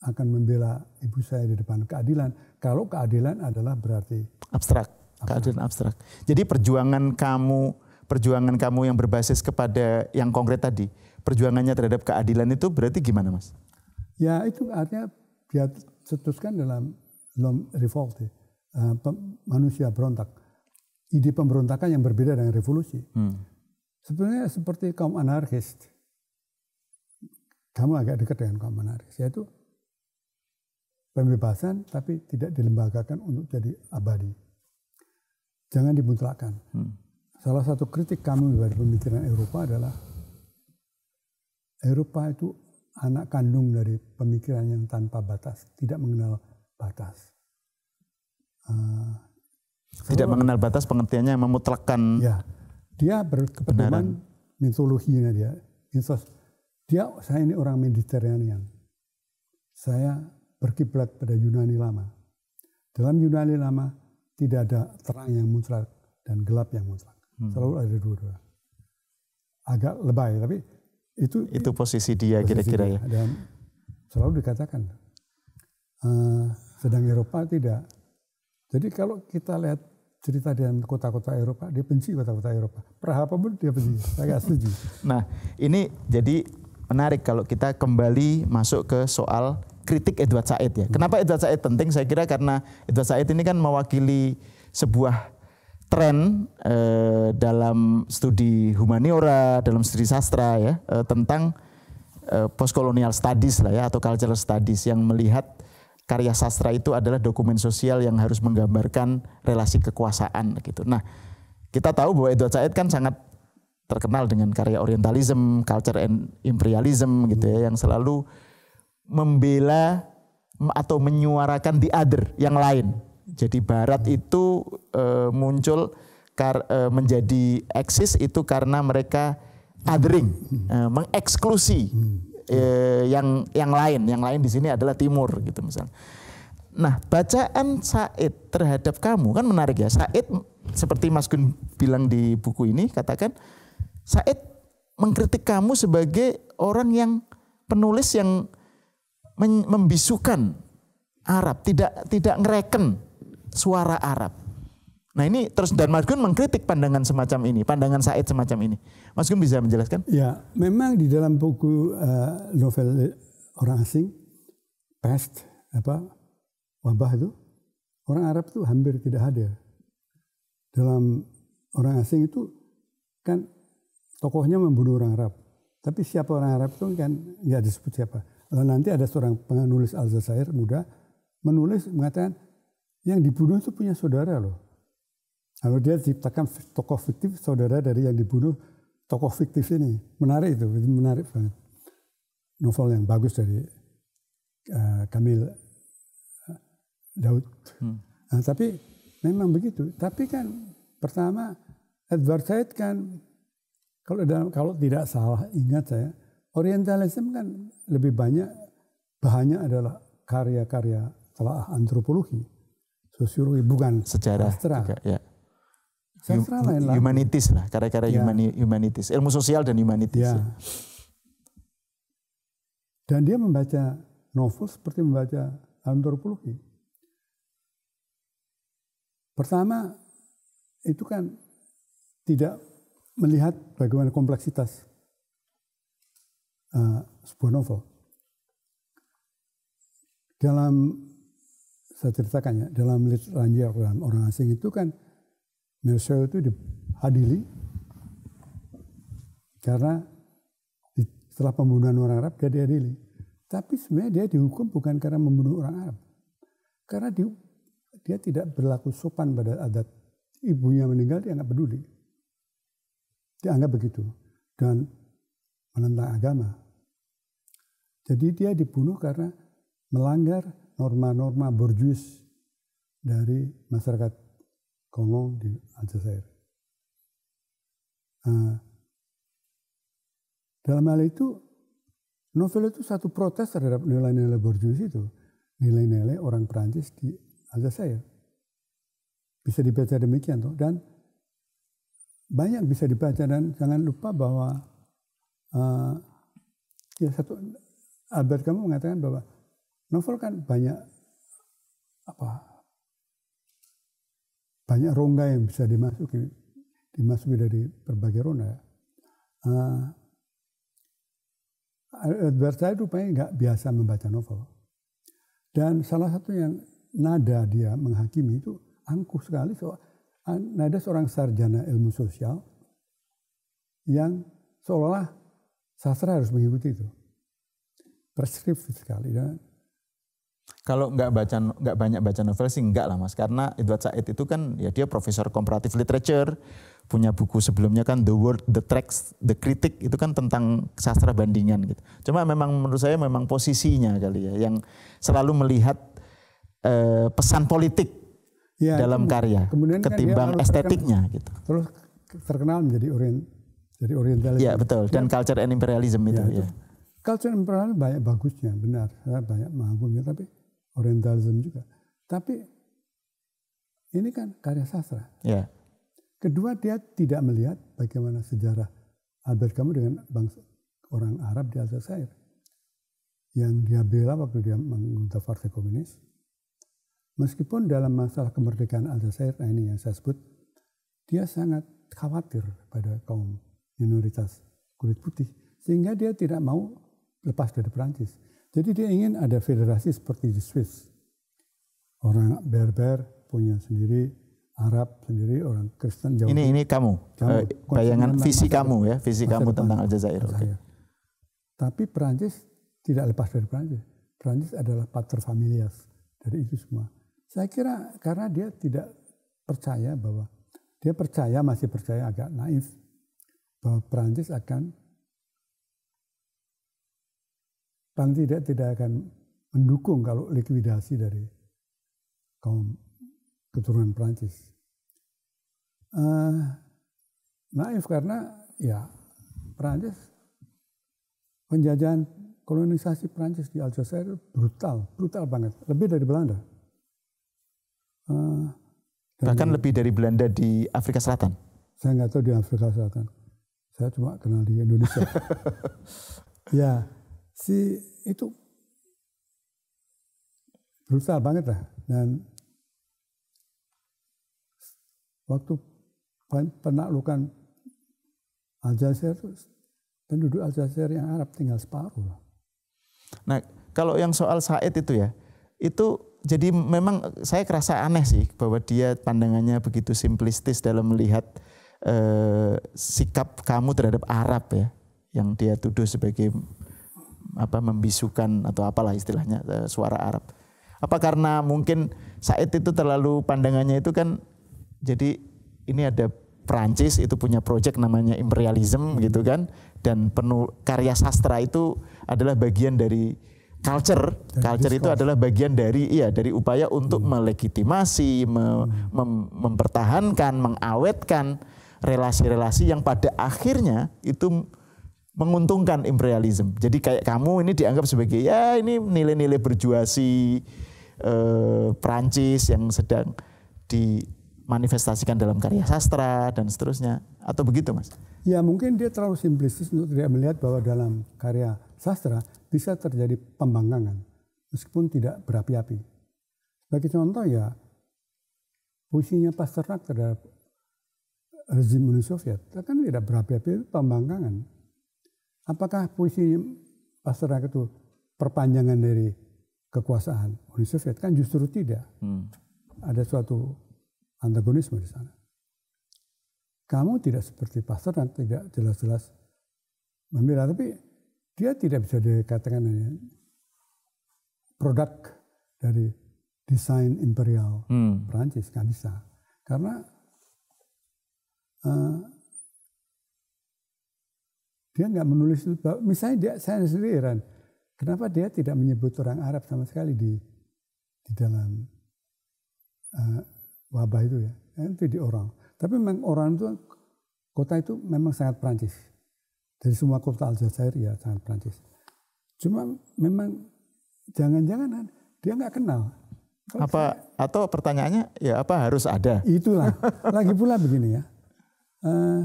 akan membela ibu saya di depan keadilan. Kalau keadilan adalah berarti abstrak, keadilan abstrak. Jadi perjuangan kamu, perjuangan kamu yang berbasis kepada yang konkret tadi, perjuangannya terhadap keadilan itu berarti gimana, Mas? Ya itu artinya dia cetuskan dalam belum revolusi uh, eh, manusia berontak. Ide pemberontakan yang berbeda dengan revolusi. Hmm. Sebenarnya seperti kaum anarkis. Kamu agak dekat dengan kaum anarkis, yaitu pembebasan tapi tidak dilembagakan untuk jadi abadi. Jangan dimutlakkan. Hmm. Salah satu kritik kami dari pemikiran Eropa adalah Eropa itu anak kandung dari pemikiran yang tanpa batas, tidak mengenal batas. Uh, Tidak mengenal batas pengertiannya yang memutlakan. Ya, dia berkepedulian mitologinya dia. Mitos, dia saya ini orang Mediterranean Saya berkiblat pada Yunani lama. Dalam Yunani lama tidak ada terang yang mutlak dan gelap yang mutlak. Hmm. Selalu ada dua-dua. Agak lebay tapi itu itu posisi dia kira-kira ya. Dan selalu dikatakan uh, sedang Eropa tidak. Jadi kalau kita lihat cerita dengan kota-kota Eropa, dia benci kota-kota Eropa. apa pun dia benci, saya gak setuju. [laughs] Nah ini jadi menarik kalau kita kembali masuk ke soal kritik Edward Said ya. Kenapa Edward Said penting? Saya kira karena Edward Said ini kan mewakili sebuah tren eh, dalam studi humaniora, dalam studi sastra ya, eh, tentang eh, postkolonial studies lah ya atau cultural studies yang melihat karya sastra itu adalah dokumen sosial yang harus menggambarkan relasi kekuasaan gitu. Nah, kita tahu bahwa Edward Said kan sangat terkenal dengan karya orientalism, culture and imperialism gitu ya yang selalu membela atau menyuarakan the other yang lain. Jadi barat itu e, muncul kar, e, menjadi eksis itu karena mereka othering, e, mengeksklusi eh, yang yang lain, yang lain di sini adalah timur gitu misalnya. Nah, bacaan Said terhadap kamu kan menarik ya. Said seperti Mas Gun bilang di buku ini katakan Said mengkritik kamu sebagai orang yang penulis yang membisukan Arab, tidak tidak ngereken suara Arab. Nah ini terus dan Mas Gun mengkritik pandangan semacam ini, pandangan Said semacam ini. Mas Gun bisa menjelaskan? Ya, memang di dalam buku uh, novel eh, orang asing, pest apa wabah itu, orang Arab itu hampir tidak hadir. Dalam orang asing itu kan tokohnya membunuh orang Arab. Tapi siapa orang Arab itu kan nggak disebut siapa. Lalu nanti ada seorang penulis Al-Jazair muda menulis mengatakan yang dibunuh itu punya saudara loh Lalu dia ciptakan tokoh fiktif saudara dari yang dibunuh tokoh fiktif ini. Menarik itu, itu menarik banget. Novel yang bagus dari uh, Kamil eh, Daud. Hmm. Nah, tapi memang begitu. Tapi kan pertama Edward Said kan kalau dalam, kalau tidak salah ingat saya Orientalism kan lebih banyak bahannya adalah karya-karya telah antropologi, sosiologi bukan sejarah Juga, ya lah. Humanitis lah, karya-karya ya. humani, humanitis, ilmu sosial dan humanitis. Ya. ya. Dan dia membaca novel seperti membaca antropologi. Pertama, itu kan tidak melihat bagaimana kompleksitas uh, sebuah novel. Dalam, saya ceritakan ya, dalam literatur orang asing itu kan Mirsa itu diadili karena setelah pembunuhan orang Arab dia diadili. Tapi sebenarnya dia dihukum bukan karena membunuh orang Arab. Karena dia, dia tidak berlaku sopan pada adat. Ibunya meninggal dia nggak peduli. Dia anggap begitu. Dan menentang agama. Jadi dia dibunuh karena melanggar norma-norma borjuis dari masyarakat Congo di Aljazair. Nah, eh, dalam hal itu novel itu satu protes terhadap nilai-nilai borjuis itu, nilai-nilai orang Perancis di Aljazair. Bisa dibaca demikian tuh dan banyak bisa dibaca dan jangan lupa bahwa uh, ya satu Albert kamu mengatakan bahwa novel kan banyak apa banyak rongga yang bisa dimasuki, dimasuki dari berbagai rongga. Uh, Edward itu rupanya nggak biasa membaca novel. Dan salah satu yang nada dia menghakimi itu angkuh sekali soal ah, nada seorang sarjana ilmu sosial yang seolah-olah sastra harus mengikuti itu. Preskriptif sekali. Dan kalau nggak baca nggak banyak baca novel sih enggak lah mas karena Edward Said itu kan ya dia profesor komparatif literature punya buku sebelumnya kan The world The Tracks, The Critic itu kan tentang sastra bandingan gitu. Cuma memang menurut saya memang posisinya kali ya yang selalu melihat eh, pesan politik ya, dalam itu, karya kemudian kan ketimbang kan estetiknya terkenal, gitu. Terus terkenal menjadi orient jadi orientalis. Ya betul dan ya. culture and imperialism itu ya. Itu. ya. Culture and imperialism banyak bagusnya benar banyak mengagumi tapi orientalism juga. Tapi ini kan karya sastra. Yeah. Kedua dia tidak melihat bagaimana sejarah Albert Camus dengan bangsa orang Arab di Aljazair. Yang dia bela waktu dia mengungkap partai komunis. Meskipun dalam masalah kemerdekaan Aljazair, nah ini yang saya sebut, dia sangat khawatir pada kaum minoritas kulit putih. Sehingga dia tidak mau lepas dari Perancis jadi dia ingin ada federasi seperti di Swiss. Orang Berber punya sendiri, Arab sendiri, orang Kristen Jawa. Ini ini kamu, kamu eh, bayangan visi kamu ya, visi kamu tentang Aljazair. Okay. Tapi Perancis tidak lepas dari Perancis. Perancis adalah pater familias dari itu semua. Saya kira karena dia tidak percaya bahwa dia percaya masih percaya agak naif bahwa Perancis akan paling tidak tidak akan mendukung kalau likuidasi dari kaum keturunan Prancis. Uh, eh, naif karena ya Prancis penjajahan kolonisasi Prancis di Aljazair brutal, brutal banget, lebih dari Belanda. Uh, Bahkan lebih dari Belanda di Afrika Selatan. Saya nggak tahu di Afrika Selatan. Saya cuma kenal di Indonesia. [laughs] ya, si itu brutal banget lah dan waktu penaklukan Aljazair penduduk Aljazair yang Arab tinggal separuh. lah. Nah, kalau yang soal Said itu ya, itu jadi memang saya kerasa aneh sih bahwa dia pandangannya begitu simplistis dalam melihat eh, sikap kamu terhadap Arab ya, yang dia tuduh sebagai apa membisukan atau apalah istilahnya eh, suara Arab. Apa karena mungkin Said itu terlalu pandangannya itu kan jadi ini ada Perancis itu punya proyek namanya imperialism gitu kan dan penuh karya sastra itu adalah bagian dari culture dan culture itu adalah bagian dari iya dari upaya untuk hmm. melegitimasi me, hmm. mem, mempertahankan mengawetkan relasi-relasi yang pada akhirnya itu menguntungkan imperialisme. Jadi kayak kamu ini dianggap sebagai ya ini nilai-nilai berjuasi eh, Perancis yang sedang dimanifestasikan dalam karya sastra dan seterusnya atau begitu mas? Ya mungkin dia terlalu simplistis untuk tidak melihat bahwa dalam karya sastra bisa terjadi pembangkangan meskipun tidak berapi-api. Sebagai contoh ya puisinya Pasternak terhadap rezim Uni Soviet kan tidak berapi-api pembangkangan Apakah puisi Pasternak itu perpanjangan dari kekuasaan Uni Soviet? Kan justru tidak. Hmm. Ada suatu antagonisme di sana. Kamu tidak seperti Pasternak, tidak jelas-jelas membela. Tapi dia tidak bisa dikatakan hanya produk dari desain imperial hmm. Perancis. Nggak bisa. Karena uh, dia nggak menulis itu. Misalnya dia, saya sendiri heran, kenapa dia tidak menyebut orang Arab sama sekali di di dalam uh, wabah itu ya. Kan itu di orang. Tapi memang orang itu kota itu memang sangat Prancis. Dari semua kota Aljazair ya sangat Prancis. Cuma memang jangan-jangan kan, dia nggak kenal. Kalau apa saya, atau pertanyaannya ya apa harus ada? Itulah. Lagi pula begini ya. Uh,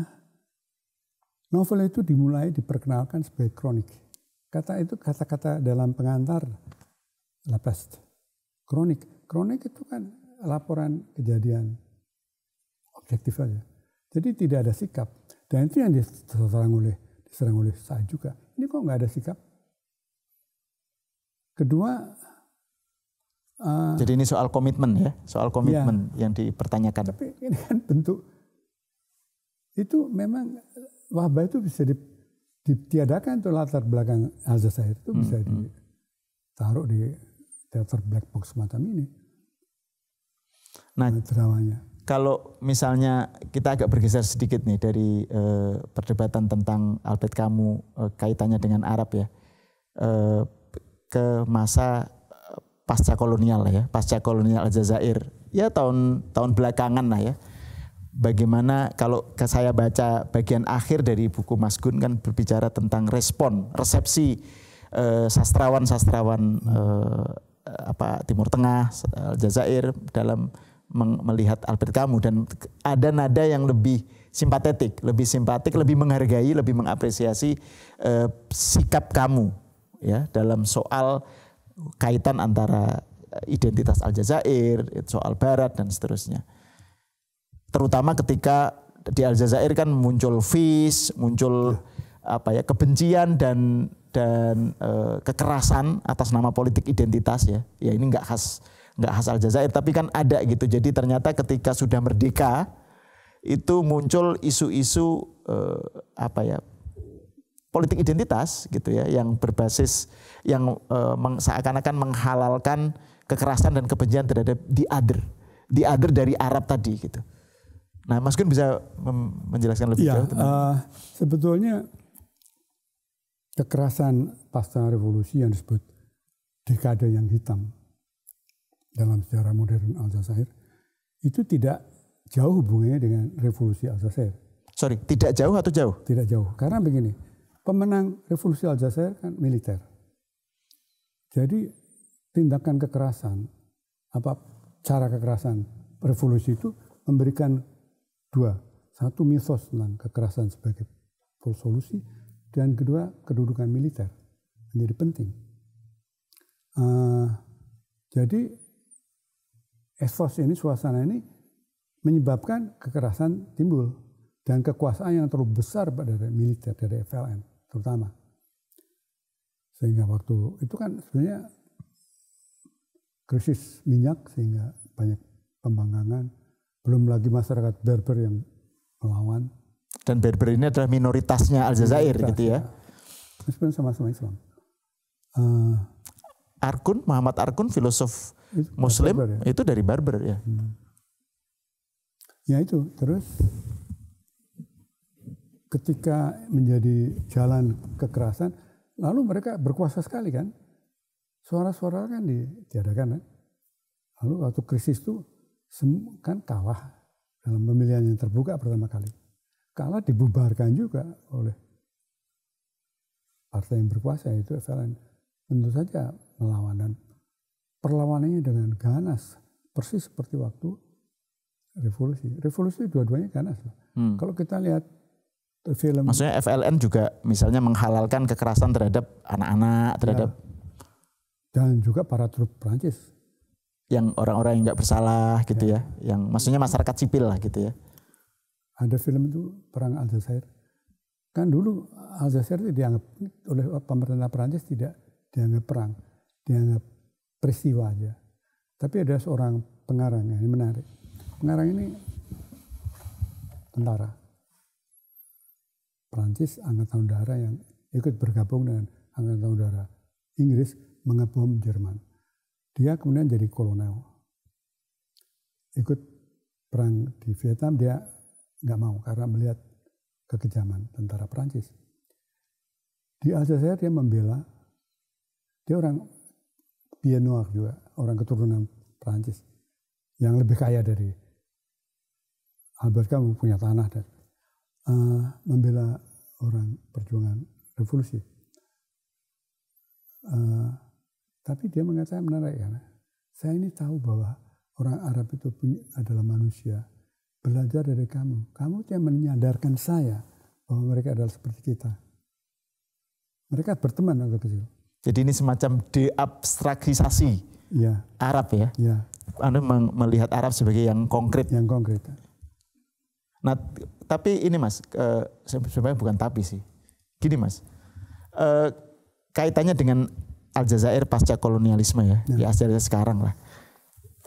Novel itu dimulai diperkenalkan sebagai kronik. Kata itu kata-kata dalam pengantar lapest. Kronik. Kronik itu kan laporan kejadian. Objektif saja. Jadi tidak ada sikap. Dan itu yang diserang oleh diserang oleh saya juga. Ini kok nggak ada sikap? Kedua. Uh, Jadi ini soal komitmen ya, soal komitmen ya, yang dipertanyakan. Tapi ini kan bentuk itu memang wabah itu bisa di, ditiadakan itu latar belakang Aljazair itu bisa hmm. ditaruh di teater black box semacam ini. Nah, dramanya. Kalau misalnya kita agak bergeser sedikit nih dari eh, perdebatan tentang Albert kamu eh, kaitannya dengan Arab ya. Eh, ke masa eh, pasca kolonial lah ya, pasca kolonial Aljazair. Ya tahun tahun belakangan lah ya bagaimana kalau saya baca bagian akhir dari buku Mas Gun kan berbicara tentang respon, resepsi eh, sastrawan-sastrawan eh, eh, apa Timur Tengah, Aljazair dalam melihat Albert Camus dan ada nada yang lebih simpatetik, lebih simpatik, lebih menghargai, lebih mengapresiasi eh, sikap kamu ya dalam soal kaitan antara identitas Aljazair, soal Barat dan seterusnya terutama ketika di Aljazair kan muncul vis, muncul ya. apa ya kebencian dan dan e, kekerasan atas nama politik identitas ya. Ya ini nggak khas nggak khas Aljazair tapi kan ada gitu. Jadi ternyata ketika sudah merdeka itu muncul isu-isu e, apa ya politik identitas gitu ya yang berbasis yang e, meng, seakan-akan menghalalkan kekerasan dan kebencian terhadap the other, the other dari Arab tadi gitu. Nah, Mas Gun bisa menjelaskan lebih ya, jauh tentang uh, sebetulnya kekerasan pasca revolusi yang disebut dekade yang hitam dalam sejarah modern Aljazair itu tidak jauh hubungannya dengan revolusi Aljazair. Sorry, tidak jauh atau jauh? Tidak jauh, karena begini, pemenang revolusi Aljazair kan militer. Jadi tindakan kekerasan, apa cara kekerasan revolusi itu memberikan Dua, satu mitos tentang kekerasan sebagai solusi, dan kedua kedudukan militer menjadi penting. Uh, jadi esos ini suasana ini menyebabkan kekerasan timbul dan kekuasaan yang terlalu besar pada militer dari FLN terutama sehingga waktu itu kan sebenarnya krisis minyak sehingga banyak pembangkangan belum lagi masyarakat Berber yang melawan. Dan Berber ini adalah minoritasnya Aljazair Minoritas, gitu ya. ya. Meskipun sama-sama Islam. Uh, Arkun, Muhammad Arkun, filosof itu Muslim Barber, ya? itu dari Berber, ya. Hmm. Ya itu terus ketika menjadi jalan kekerasan, lalu mereka berkuasa sekali kan. Suara-suara kan ditiadakan. Kan? Lalu waktu krisis itu kan kalah dalam pemilihan yang terbuka pertama kali. Kalah dibubarkan juga oleh partai yang berkuasa yaitu FLN. Tentu saja melawan dan perlawanannya dengan ganas persis seperti waktu revolusi. Revolusi dua-duanya ganas. Hmm. Kalau kita lihat film Maksudnya FLN juga misalnya menghalalkan kekerasan terhadap anak-anak, terhadap ya. dan juga para truk Prancis yang orang-orang yang nggak bersalah gitu ya. ya, yang maksudnya masyarakat sipil lah gitu ya. Ada film itu perang Aljazair. Kan dulu Aljazair itu dianggap oleh pemerintah Perancis tidak dianggap perang, dianggap peristiwa aja. Tapi ada seorang pengarang yang menarik. Pengarang ini tentara. Perancis angkatan udara yang ikut bergabung dengan angkatan udara Inggris mengebom Jerman. Dia kemudian jadi kolonel. Ikut perang di Vietnam dia nggak mau karena melihat kekejaman tentara Perancis. Di Aljazair dia membela. Dia orang Pianoir juga, orang keturunan Perancis yang lebih kaya dari Albert Camus punya tanah dan uh, membela orang perjuangan revolusi. Uh, tapi dia mengatakan menarik ya. Saya ini tahu bahwa orang Arab itu punya, adalah manusia. Belajar dari kamu. Kamu yang menyadarkan saya bahwa mereka adalah seperti kita. Mereka berteman waktu kecil. Jadi ini semacam deabstrakisasi ya. Arab ya. ya. Anda melihat Arab sebagai yang konkret. Yang konkret. Nah, tapi ini mas, eh, sebenarnya bukan tapi sih. Gini mas, eh, kaitannya dengan Aljazair pasca kolonialisme ya, ya. di Aljazair sekarang lah.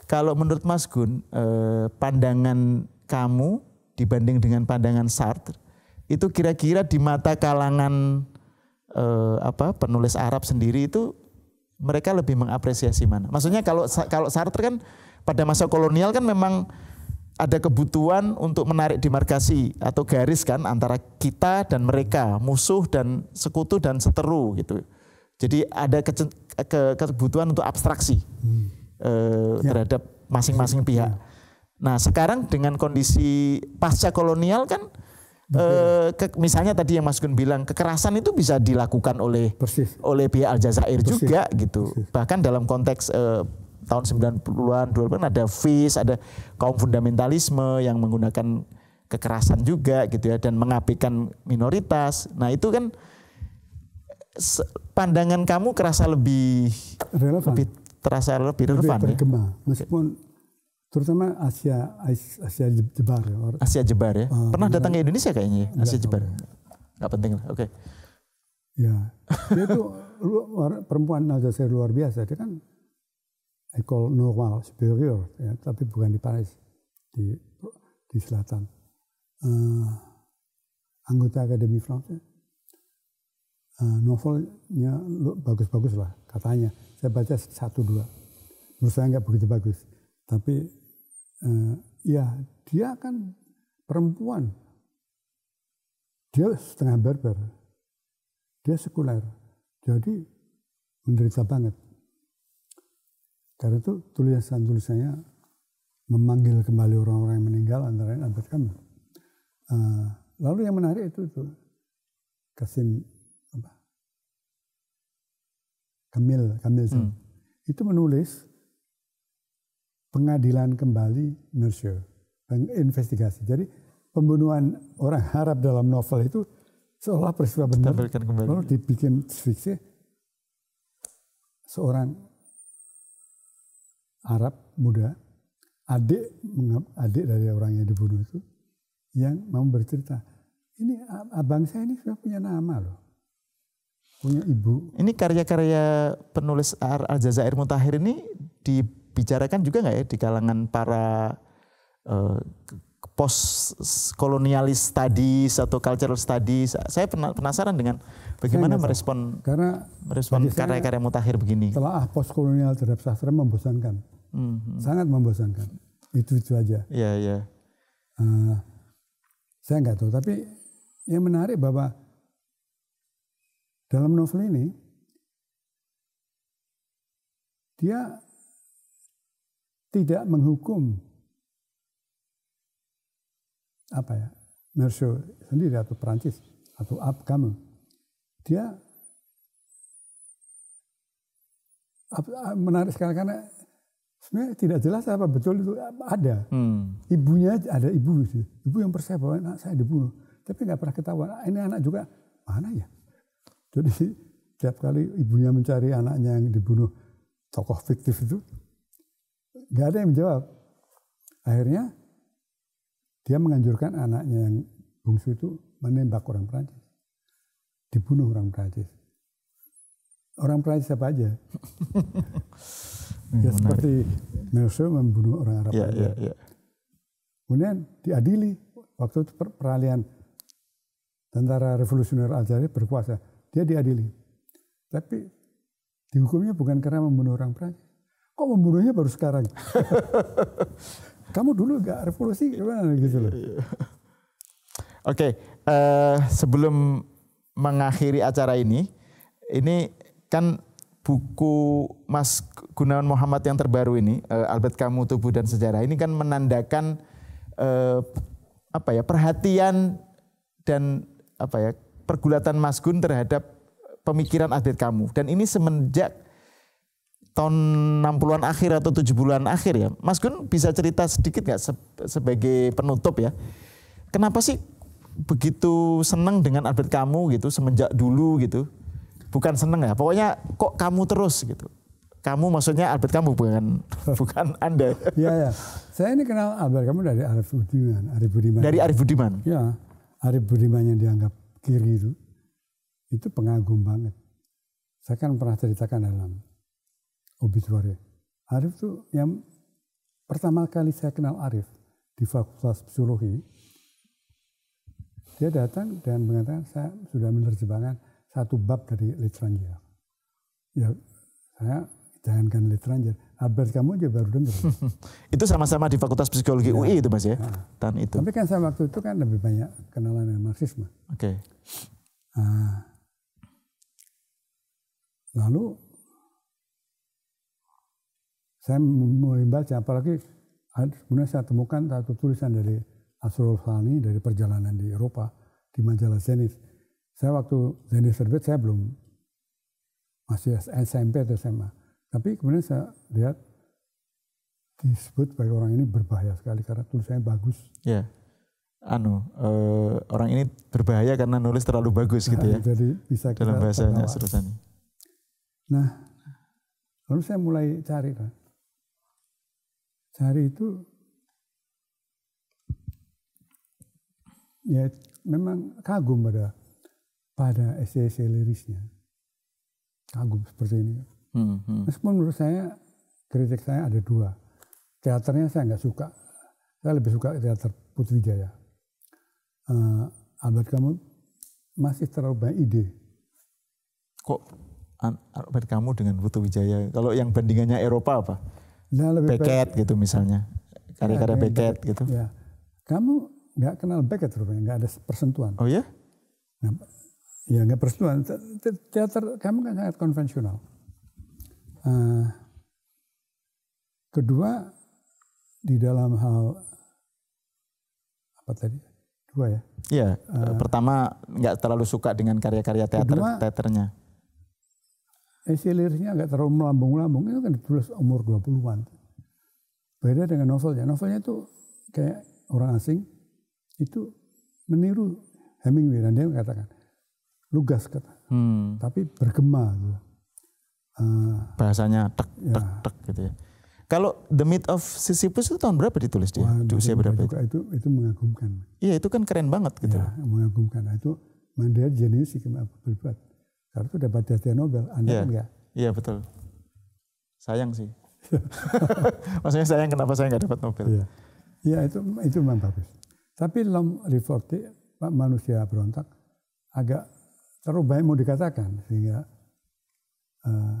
Kalau menurut Mas Gun, eh, pandangan kamu dibanding dengan pandangan Sartre itu kira-kira di mata kalangan eh, apa penulis Arab sendiri itu mereka lebih mengapresiasi mana? Maksudnya kalau kalau Sartre kan pada masa kolonial kan memang ada kebutuhan untuk menarik demarkasi atau garis kan antara kita dan mereka, musuh dan sekutu dan seteru gitu. Jadi ada ke, ke, kebutuhan untuk abstraksi hmm. eh, ya. terhadap masing-masing ya. pihak. Ya. Nah sekarang dengan kondisi pasca kolonial kan, eh, ke, misalnya tadi yang Mas Gun bilang kekerasan itu bisa dilakukan oleh Persis. oleh pihak Aljazair juga gitu. Persis. Bahkan dalam konteks eh, tahun 90-an, 2000-an ada FIS, ada kaum fundamentalisme yang menggunakan kekerasan juga gitu ya dan mengabaikan minoritas. Nah, itu kan pandangan kamu kerasa lebih relevan. lebih terasa lebih relevan lebih ya? tergema, ya? meskipun terutama Asia ya, Asia Jebar ya. Asia ah, Jebar ya. Uh, Pernah datang ke Indonesia kayaknya ya? Asia enggak, Jebar. Enggak penting lah. Oke. Okay. Ya. Dia itu [laughs] luar, perempuan saya luar biasa. Dia kan I ekol normal superior ya, tapi bukan di Paris di di selatan. Uh, anggota Akademi France uh, novelnya bagus-bagus lah katanya. Saya baca satu dua. Menurut saya nggak begitu bagus. Tapi uh, ya dia kan perempuan. Dia setengah barbar. Dia sekuler. Jadi menderita banget. Karena itu tulisan-tulisannya memanggil kembali orang-orang yang meninggal antara lain Albert kami Uh, eh, lalu yang menarik itu, itu Kasim Kamil, Kamil hmm. itu menulis pengadilan kembali Mercer, investigasi. Jadi pembunuhan orang Arab dalam novel itu seolah peristiwa benar, lalu dibikin fiksi seorang Arab muda, adik adik dari orang yang dibunuh itu, yang mau bercerita, ini abang saya ini sudah punya nama loh punya ibu. Ini karya-karya penulis Aljazair Mutahir ini dibicarakan juga nggak ya di kalangan para uh, eh, post kolonialis studies atau cultural studies. Saya penasaran dengan bagaimana merespon karena merespon karya-karya Mutahir begini. Telah post kolonial terhadap sastra membosankan. Mm hmm. Sangat membosankan. Itu-itu aja. Iya, yeah, iya. Yeah. Uh, saya nggak tahu, tapi yang menarik bahwa dalam novel ini, dia tidak menghukum apa ya Mersho sendiri atau Perancis atau ab kamu dia menarik sekali karena sebenarnya tidak jelas apa betul itu ada hmm. ibunya ada ibu gitu. ibu yang percaya bahwa anak saya dibunuh tapi nggak pernah ketahuan ah, ini anak juga mana ya jadi tiap kali ibunya mencari anaknya yang dibunuh tokoh fiktif itu, nggak ada yang menjawab. Akhirnya dia menganjurkan anaknya yang bungsu itu menembak orang Prancis, dibunuh orang Prancis. Orang Prancis siapa aja? [laughs] ya seperti Merceau membunuh orang Arab. Yeah, yeah, yeah. Kemudian diadili waktu itu peralihan tentara revolusioner Aljazair berkuasa dia diadili. Tapi dihukumnya bukan karena membunuh orang Prancis. Kok membunuhnya baru sekarang? [laughs] Kamu dulu gak revolusi gimana gitu loh. Iya. Oke, okay, uh, eh, sebelum mengakhiri acara ini, ini kan buku Mas Gunawan Muhammad yang terbaru ini, uh, Albert Kamu Tubuh dan Sejarah ini kan menandakan uh, apa ya perhatian dan apa ya pergulatan Mas Gun terhadap pemikiran atlet kamu. Dan ini semenjak tahun 60-an akhir atau 70-an akhir ya. Mas Gun bisa cerita sedikit nggak se sebagai penutup ya. Kenapa sih begitu senang dengan atlet kamu gitu semenjak dulu gitu? Bukan seneng ya, pokoknya kok kamu terus gitu. Kamu maksudnya Albert kamu bukan [laughs] bukan Anda. Iya ya. Saya ini kenal Albert kamu dari Arif Budiman, Arif Budiman. Dari Arif Budiman. Iya. Arif Budiman yang dianggap kiri itu, itu pengagum banget. Saya kan pernah ceritakan dalam obituary. Arif tuh yang pertama kali saya kenal Arif di Fakultas Psikologi, dia datang dan mengatakan saya sudah menerjemahkan satu bab dari Litranjir. Ya, saya jangankan Litranjir, Albert kamu aja baru dengar. [laughs] itu sama-sama di Fakultas Psikologi ya. UI itu Mas ya, nah. Iya. tahun itu. Tapi kan saya waktu itu kan lebih banyak kenalan dengan Marxisme. Oke. Okay. Nah, lalu saya mulai baca, apalagi kemudian saya temukan satu tulisan dari Asrul Fani dari perjalanan di Eropa di majalah Zenith. Saya waktu Zenith terbit saya belum masih SMP atau SMA tapi kemudian saya lihat disebut sebagai orang ini berbahaya sekali karena tulisannya bagus. Ya. Anu, uh, orang ini berbahaya karena nulis terlalu bagus gitu nah, gitu ya. Jadi bisa kita dalam bahasanya serusannya. Nah, lalu saya mulai cari kan. Cari itu ya memang kagum pada pada esai-esai lirisnya. Kagum seperti ini. Hmm, hmm. Meskipun menurut saya kritik saya ada dua. Teaternya saya nggak suka. Saya lebih suka teater Putri Jaya. Uh, eh, Albert kamu masih terlalu banyak ide. Kok Albert kamu dengan Putri Wijaya? Kalau yang bandingannya Eropa apa? Nah, lebih Beckett gitu misalnya. Karya-karya ya, Beckett, Beckett gitu. Ya. Kamu nggak kenal Beckett rupanya, nggak ada persentuhan. Oh ya? Nah, ya nggak persentuhan. Teater kamu kan sangat konvensional Eh, kedua di dalam hal apa tadi? Dua ya. Iya. Uh, pertama nggak terlalu suka dengan karya-karya teater kedua, teaternya. Isi lirisnya agak terlalu melambung-lambung itu kan ditulis umur 20-an. Beda dengan novelnya. Novelnya itu kayak orang asing itu meniru Hemingway dan dia mengatakan lugas kata, hmm. tapi bergema gitu bahasanya tek ya. tek tek gitu ya. Kalau The Myth of Sisyphus itu tahun berapa ditulis dia? Wah, di usia berapa itu? itu? Itu mengagumkan. Iya, itu kan keren banget gitu. Ya, mengagumkan. Nah, itu Mandela jenius berbuat. kalau itu dapat hadiah Nobel, Anda ya. enggak? Kan iya, betul. Sayang sih. [laughs] Maksudnya sayang kenapa saya enggak dapat Nobel? Iya. Ya, itu itu memang bagus. Tapi dalam report manusia berontak agak terlalu banyak mau dikatakan sehingga Eh,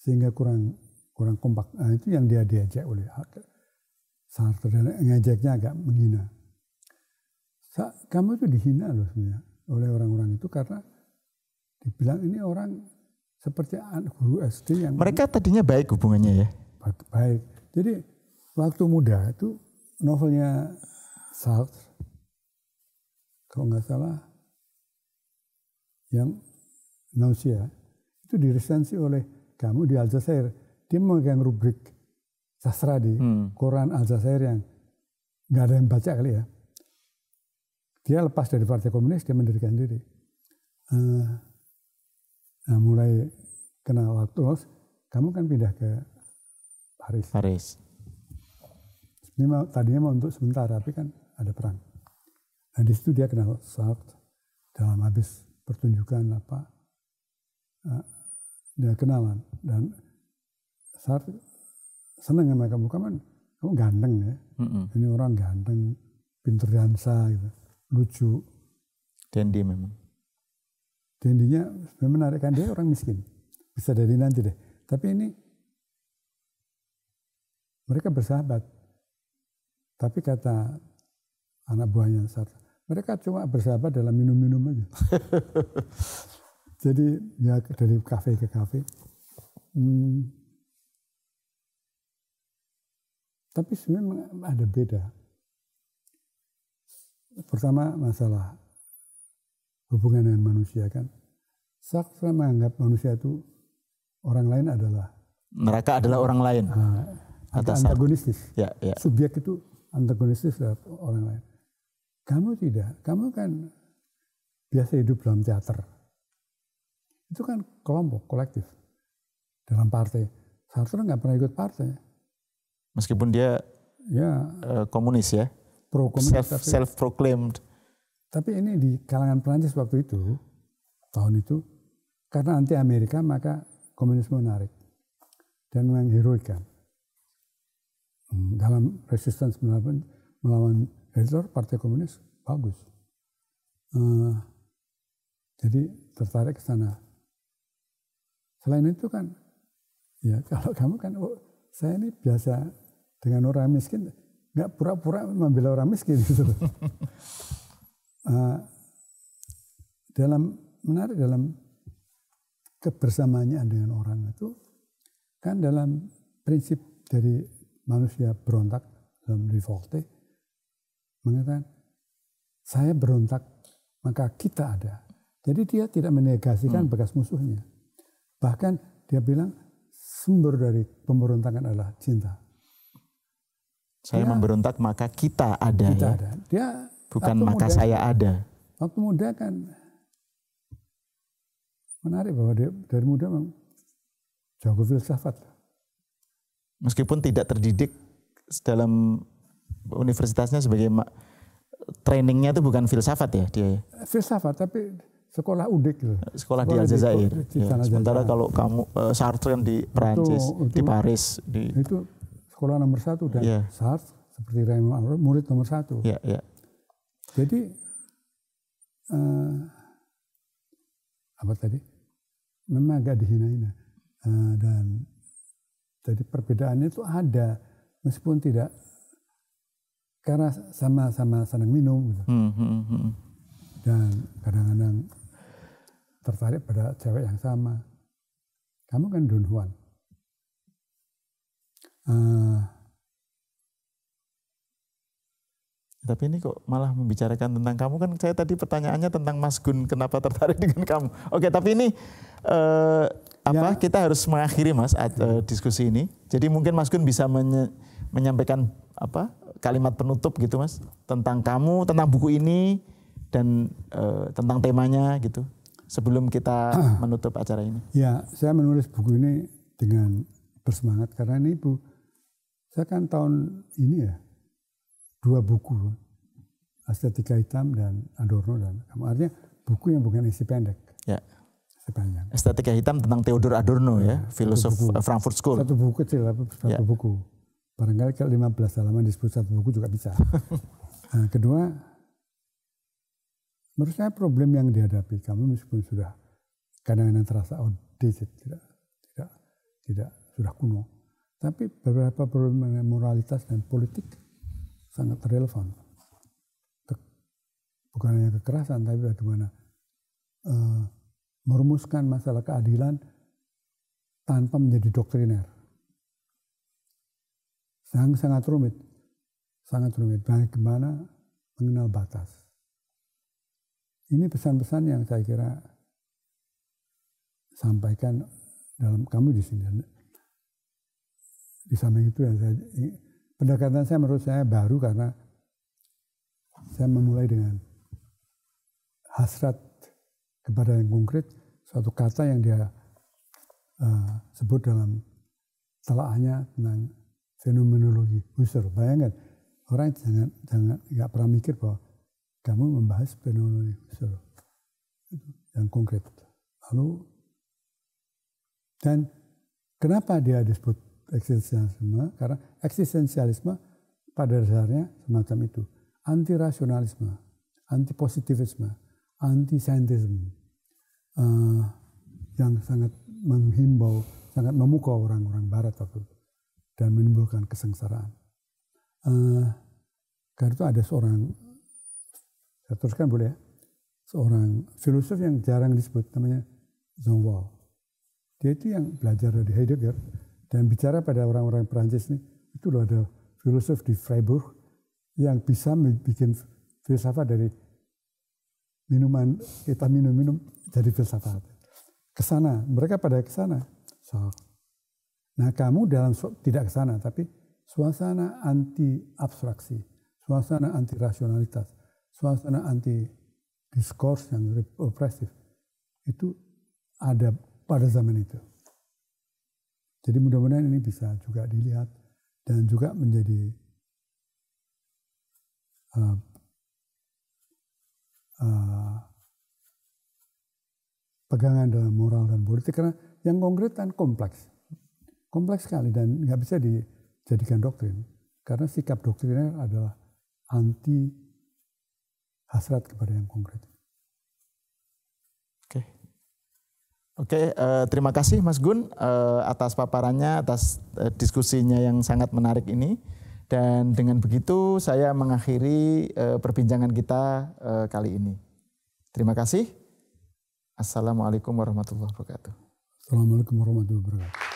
sehingga kurang kurang kompak. Nah, itu yang dia diajak oleh Sartre dan ngajaknya agak menghina. Kamu itu dihina loh sebenarnya oleh orang-orang itu karena dibilang ini orang seperti guru SD yang mereka tadinya baik hubungannya ya baik, baik. jadi waktu muda itu novelnya Sartre kalau nggak salah yang Nausia itu diresensi oleh kamu di Aljazair. Dia memegang rubrik sastra di hmm. Quran Aljazair yang nggak ada yang baca kali ya. Dia lepas dari Partai Komunis, dia mendirikan diri. Eh, nah mulai kenal los, kamu kan pindah ke Paris. Paris. Ini mau, tadinya mau untuk sebentar, tapi kan ada perang. Nah di situ dia kenal Sartre dalam habis pertunjukan apa dia kenalan dan saat seneng sama kamu kamu kan, kamu ganteng ya mm-hmm. ini orang ganteng pinter dansa gitu lucu Dendi memang Dendinya menarik kan dia orang miskin bisa dari nanti deh tapi ini mereka bersahabat tapi kata anak buahnya saat mereka cuma bersahabat dalam minum-minum aja [laughs] Jadi ya dari kafe ke kafe. Hmm. Tapi sebenarnya ada beda. Pertama masalah hubungan dengan manusia kan. Saya menganggap manusia itu orang lain adalah mereka adalah orang lain. Nah, atas antagonistis. Ya, ya. Subjek itu antagonistis terhadap orang lain. Kamu tidak, kamu kan biasa hidup dalam teater. Itu kan kelompok, kolektif. Dalam partai. Seharusnya nggak pernah ikut partai. Meskipun dia ya, eh, komunis ya? Pro komunis. Self, tapi, self proclaimed. Tapi ini di kalangan Perancis waktu itu, tahun itu, karena anti Amerika maka komunisme menarik dan mengheroikan. Hmm, dalam resistance melawan, melawan Hitler, Partai Komunis bagus. Uh, jadi tertarik ke sana. Selain itu kan, ya kalau kamu kan, oh, saya ini biasa dengan orang miskin, nggak pura-pura membela orang miskin gitu uh, [laughs] dalam menarik dalam kebersamaannya dengan orang itu kan dalam prinsip dari manusia berontak dalam revolte mengatakan saya berontak maka kita ada. Jadi dia tidak menegasikan hmm. bekas musuhnya. Bahkan dia bilang sumber dari pemberontakan adalah cinta. Saya ya, memberontak maka kita ada kita ya. Ada. Dia bukan maka muda, saya ada. Waktu muda kan menarik bahwa dia dari muda memang jago filsafat. Meskipun tidak terdidik dalam universitasnya sebagai trainingnya itu bukan filsafat ya dia. Ya? Filsafat tapi sekolah udik gitu. Sekolah, sekolah di Aljazair. ya. Sementara kalau kamu uh, eh, Sartre yang di Perancis, di Paris, di nah, itu sekolah nomor satu dan yeah. Sartre seperti Raymond murid nomor satu. Yeah, yeah. Jadi uh, apa tadi? Memang agak dihina-hina uh, dan jadi perbedaannya itu ada meskipun tidak karena sama-sama senang minum gitu. Hmm, hmm, hmm. Dan kadang-kadang tertarik pada cewek yang sama. Kamu kan Don Juan. Uh, Tapi ini kok malah membicarakan tentang kamu kan saya tadi pertanyaannya tentang Mas Gun kenapa tertarik [laughs] dengan kamu. Oke, tapi ini eh, apa ya. kita harus mengakhiri Mas ya. eh, diskusi ini. Jadi mungkin Mas Gun bisa menye, menyampaikan apa kalimat penutup gitu Mas tentang kamu, tentang buku ini dan eh, tentang temanya gitu sebelum kita [clears throat] menutup acara ini? Ya, saya menulis buku ini dengan bersemangat karena ini Bu, saya kan tahun ini ya dua buku Estetika Hitam dan Adorno dan artinya buku yang bukan isi pendek. Ya. Sepanjang. Estetika Hitam tentang Theodor Adorno ya, ya filosof Frankfurt School. Satu buku kecil, satu ya. buku. Barangkali kalau 15 halaman disebut satu buku juga bisa. [laughs] nah, kedua, Menurut saya problem yang dihadapi kami meskipun sudah kadang-kadang terasa outdated, tidak, tidak, tidak sudah kuno. Tapi beberapa problem mengenai moralitas dan politik sangat relevan. Bukan hanya kekerasan, tapi bagaimana uh, merumuskan masalah keadilan tanpa menjadi doktriner. Sangat, sangat rumit, sangat rumit. Bagaimana mengenal batas ini pesan-pesan yang saya kira sampaikan dalam kamu di sini. Di samping itu yang saya pendekatan saya menurut saya baru karena saya memulai dengan hasrat kepada yang konkret suatu kata yang dia uh, sebut dalam telaahnya tentang fenomenologi Husserl. Bayangkan orang jangan jangan nggak pernah mikir bahwa kamu membahas fenomena usul yang konkret. Lalu dan kenapa dia disebut eksistensialisme? Karena eksistensialisme pada dasarnya semacam itu anti rasionalisme, anti positivisme, anti saintisme uh, eh, yang sangat menghimbau, sangat memukau orang-orang Barat waktu itu dan menimbulkan kesengsaraan. Uh, karena itu ada seorang saya teruskan boleh ya. Seorang filosof yang jarang disebut namanya Wall. Dia itu yang belajar dari Heidegger dan bicara pada orang-orang Perancis ini itu loh ada filosof di Freiburg yang bisa bikin filsafat dari minuman kita minum-minum jadi filsafat. Kesana, mereka pada kesana. So, nah kamu dalam tidak kesana, tapi suasana anti abstraksi, suasana anti rasionalitas, suasana anti diskurs yang represif itu ada pada zaman itu. Jadi mudah-mudahan ini bisa juga dilihat dan juga menjadi uh, uh, pegangan dalam moral dan politik karena yang konkret dan kompleks, kompleks sekali dan nggak bisa dijadikan doktrin karena sikap doktrinnya adalah anti hasrat kepada yang konkret. Oke, oke, eh, terima kasih Mas Gun eh, atas paparannya, atas eh, diskusinya yang sangat menarik ini. Dan dengan begitu saya mengakhiri perbincangan kita kali ini. Terima kasih. Assalamualaikum warahmatullahi wabarakatuh. Assalamualaikum warahmatullahi wabarakatuh.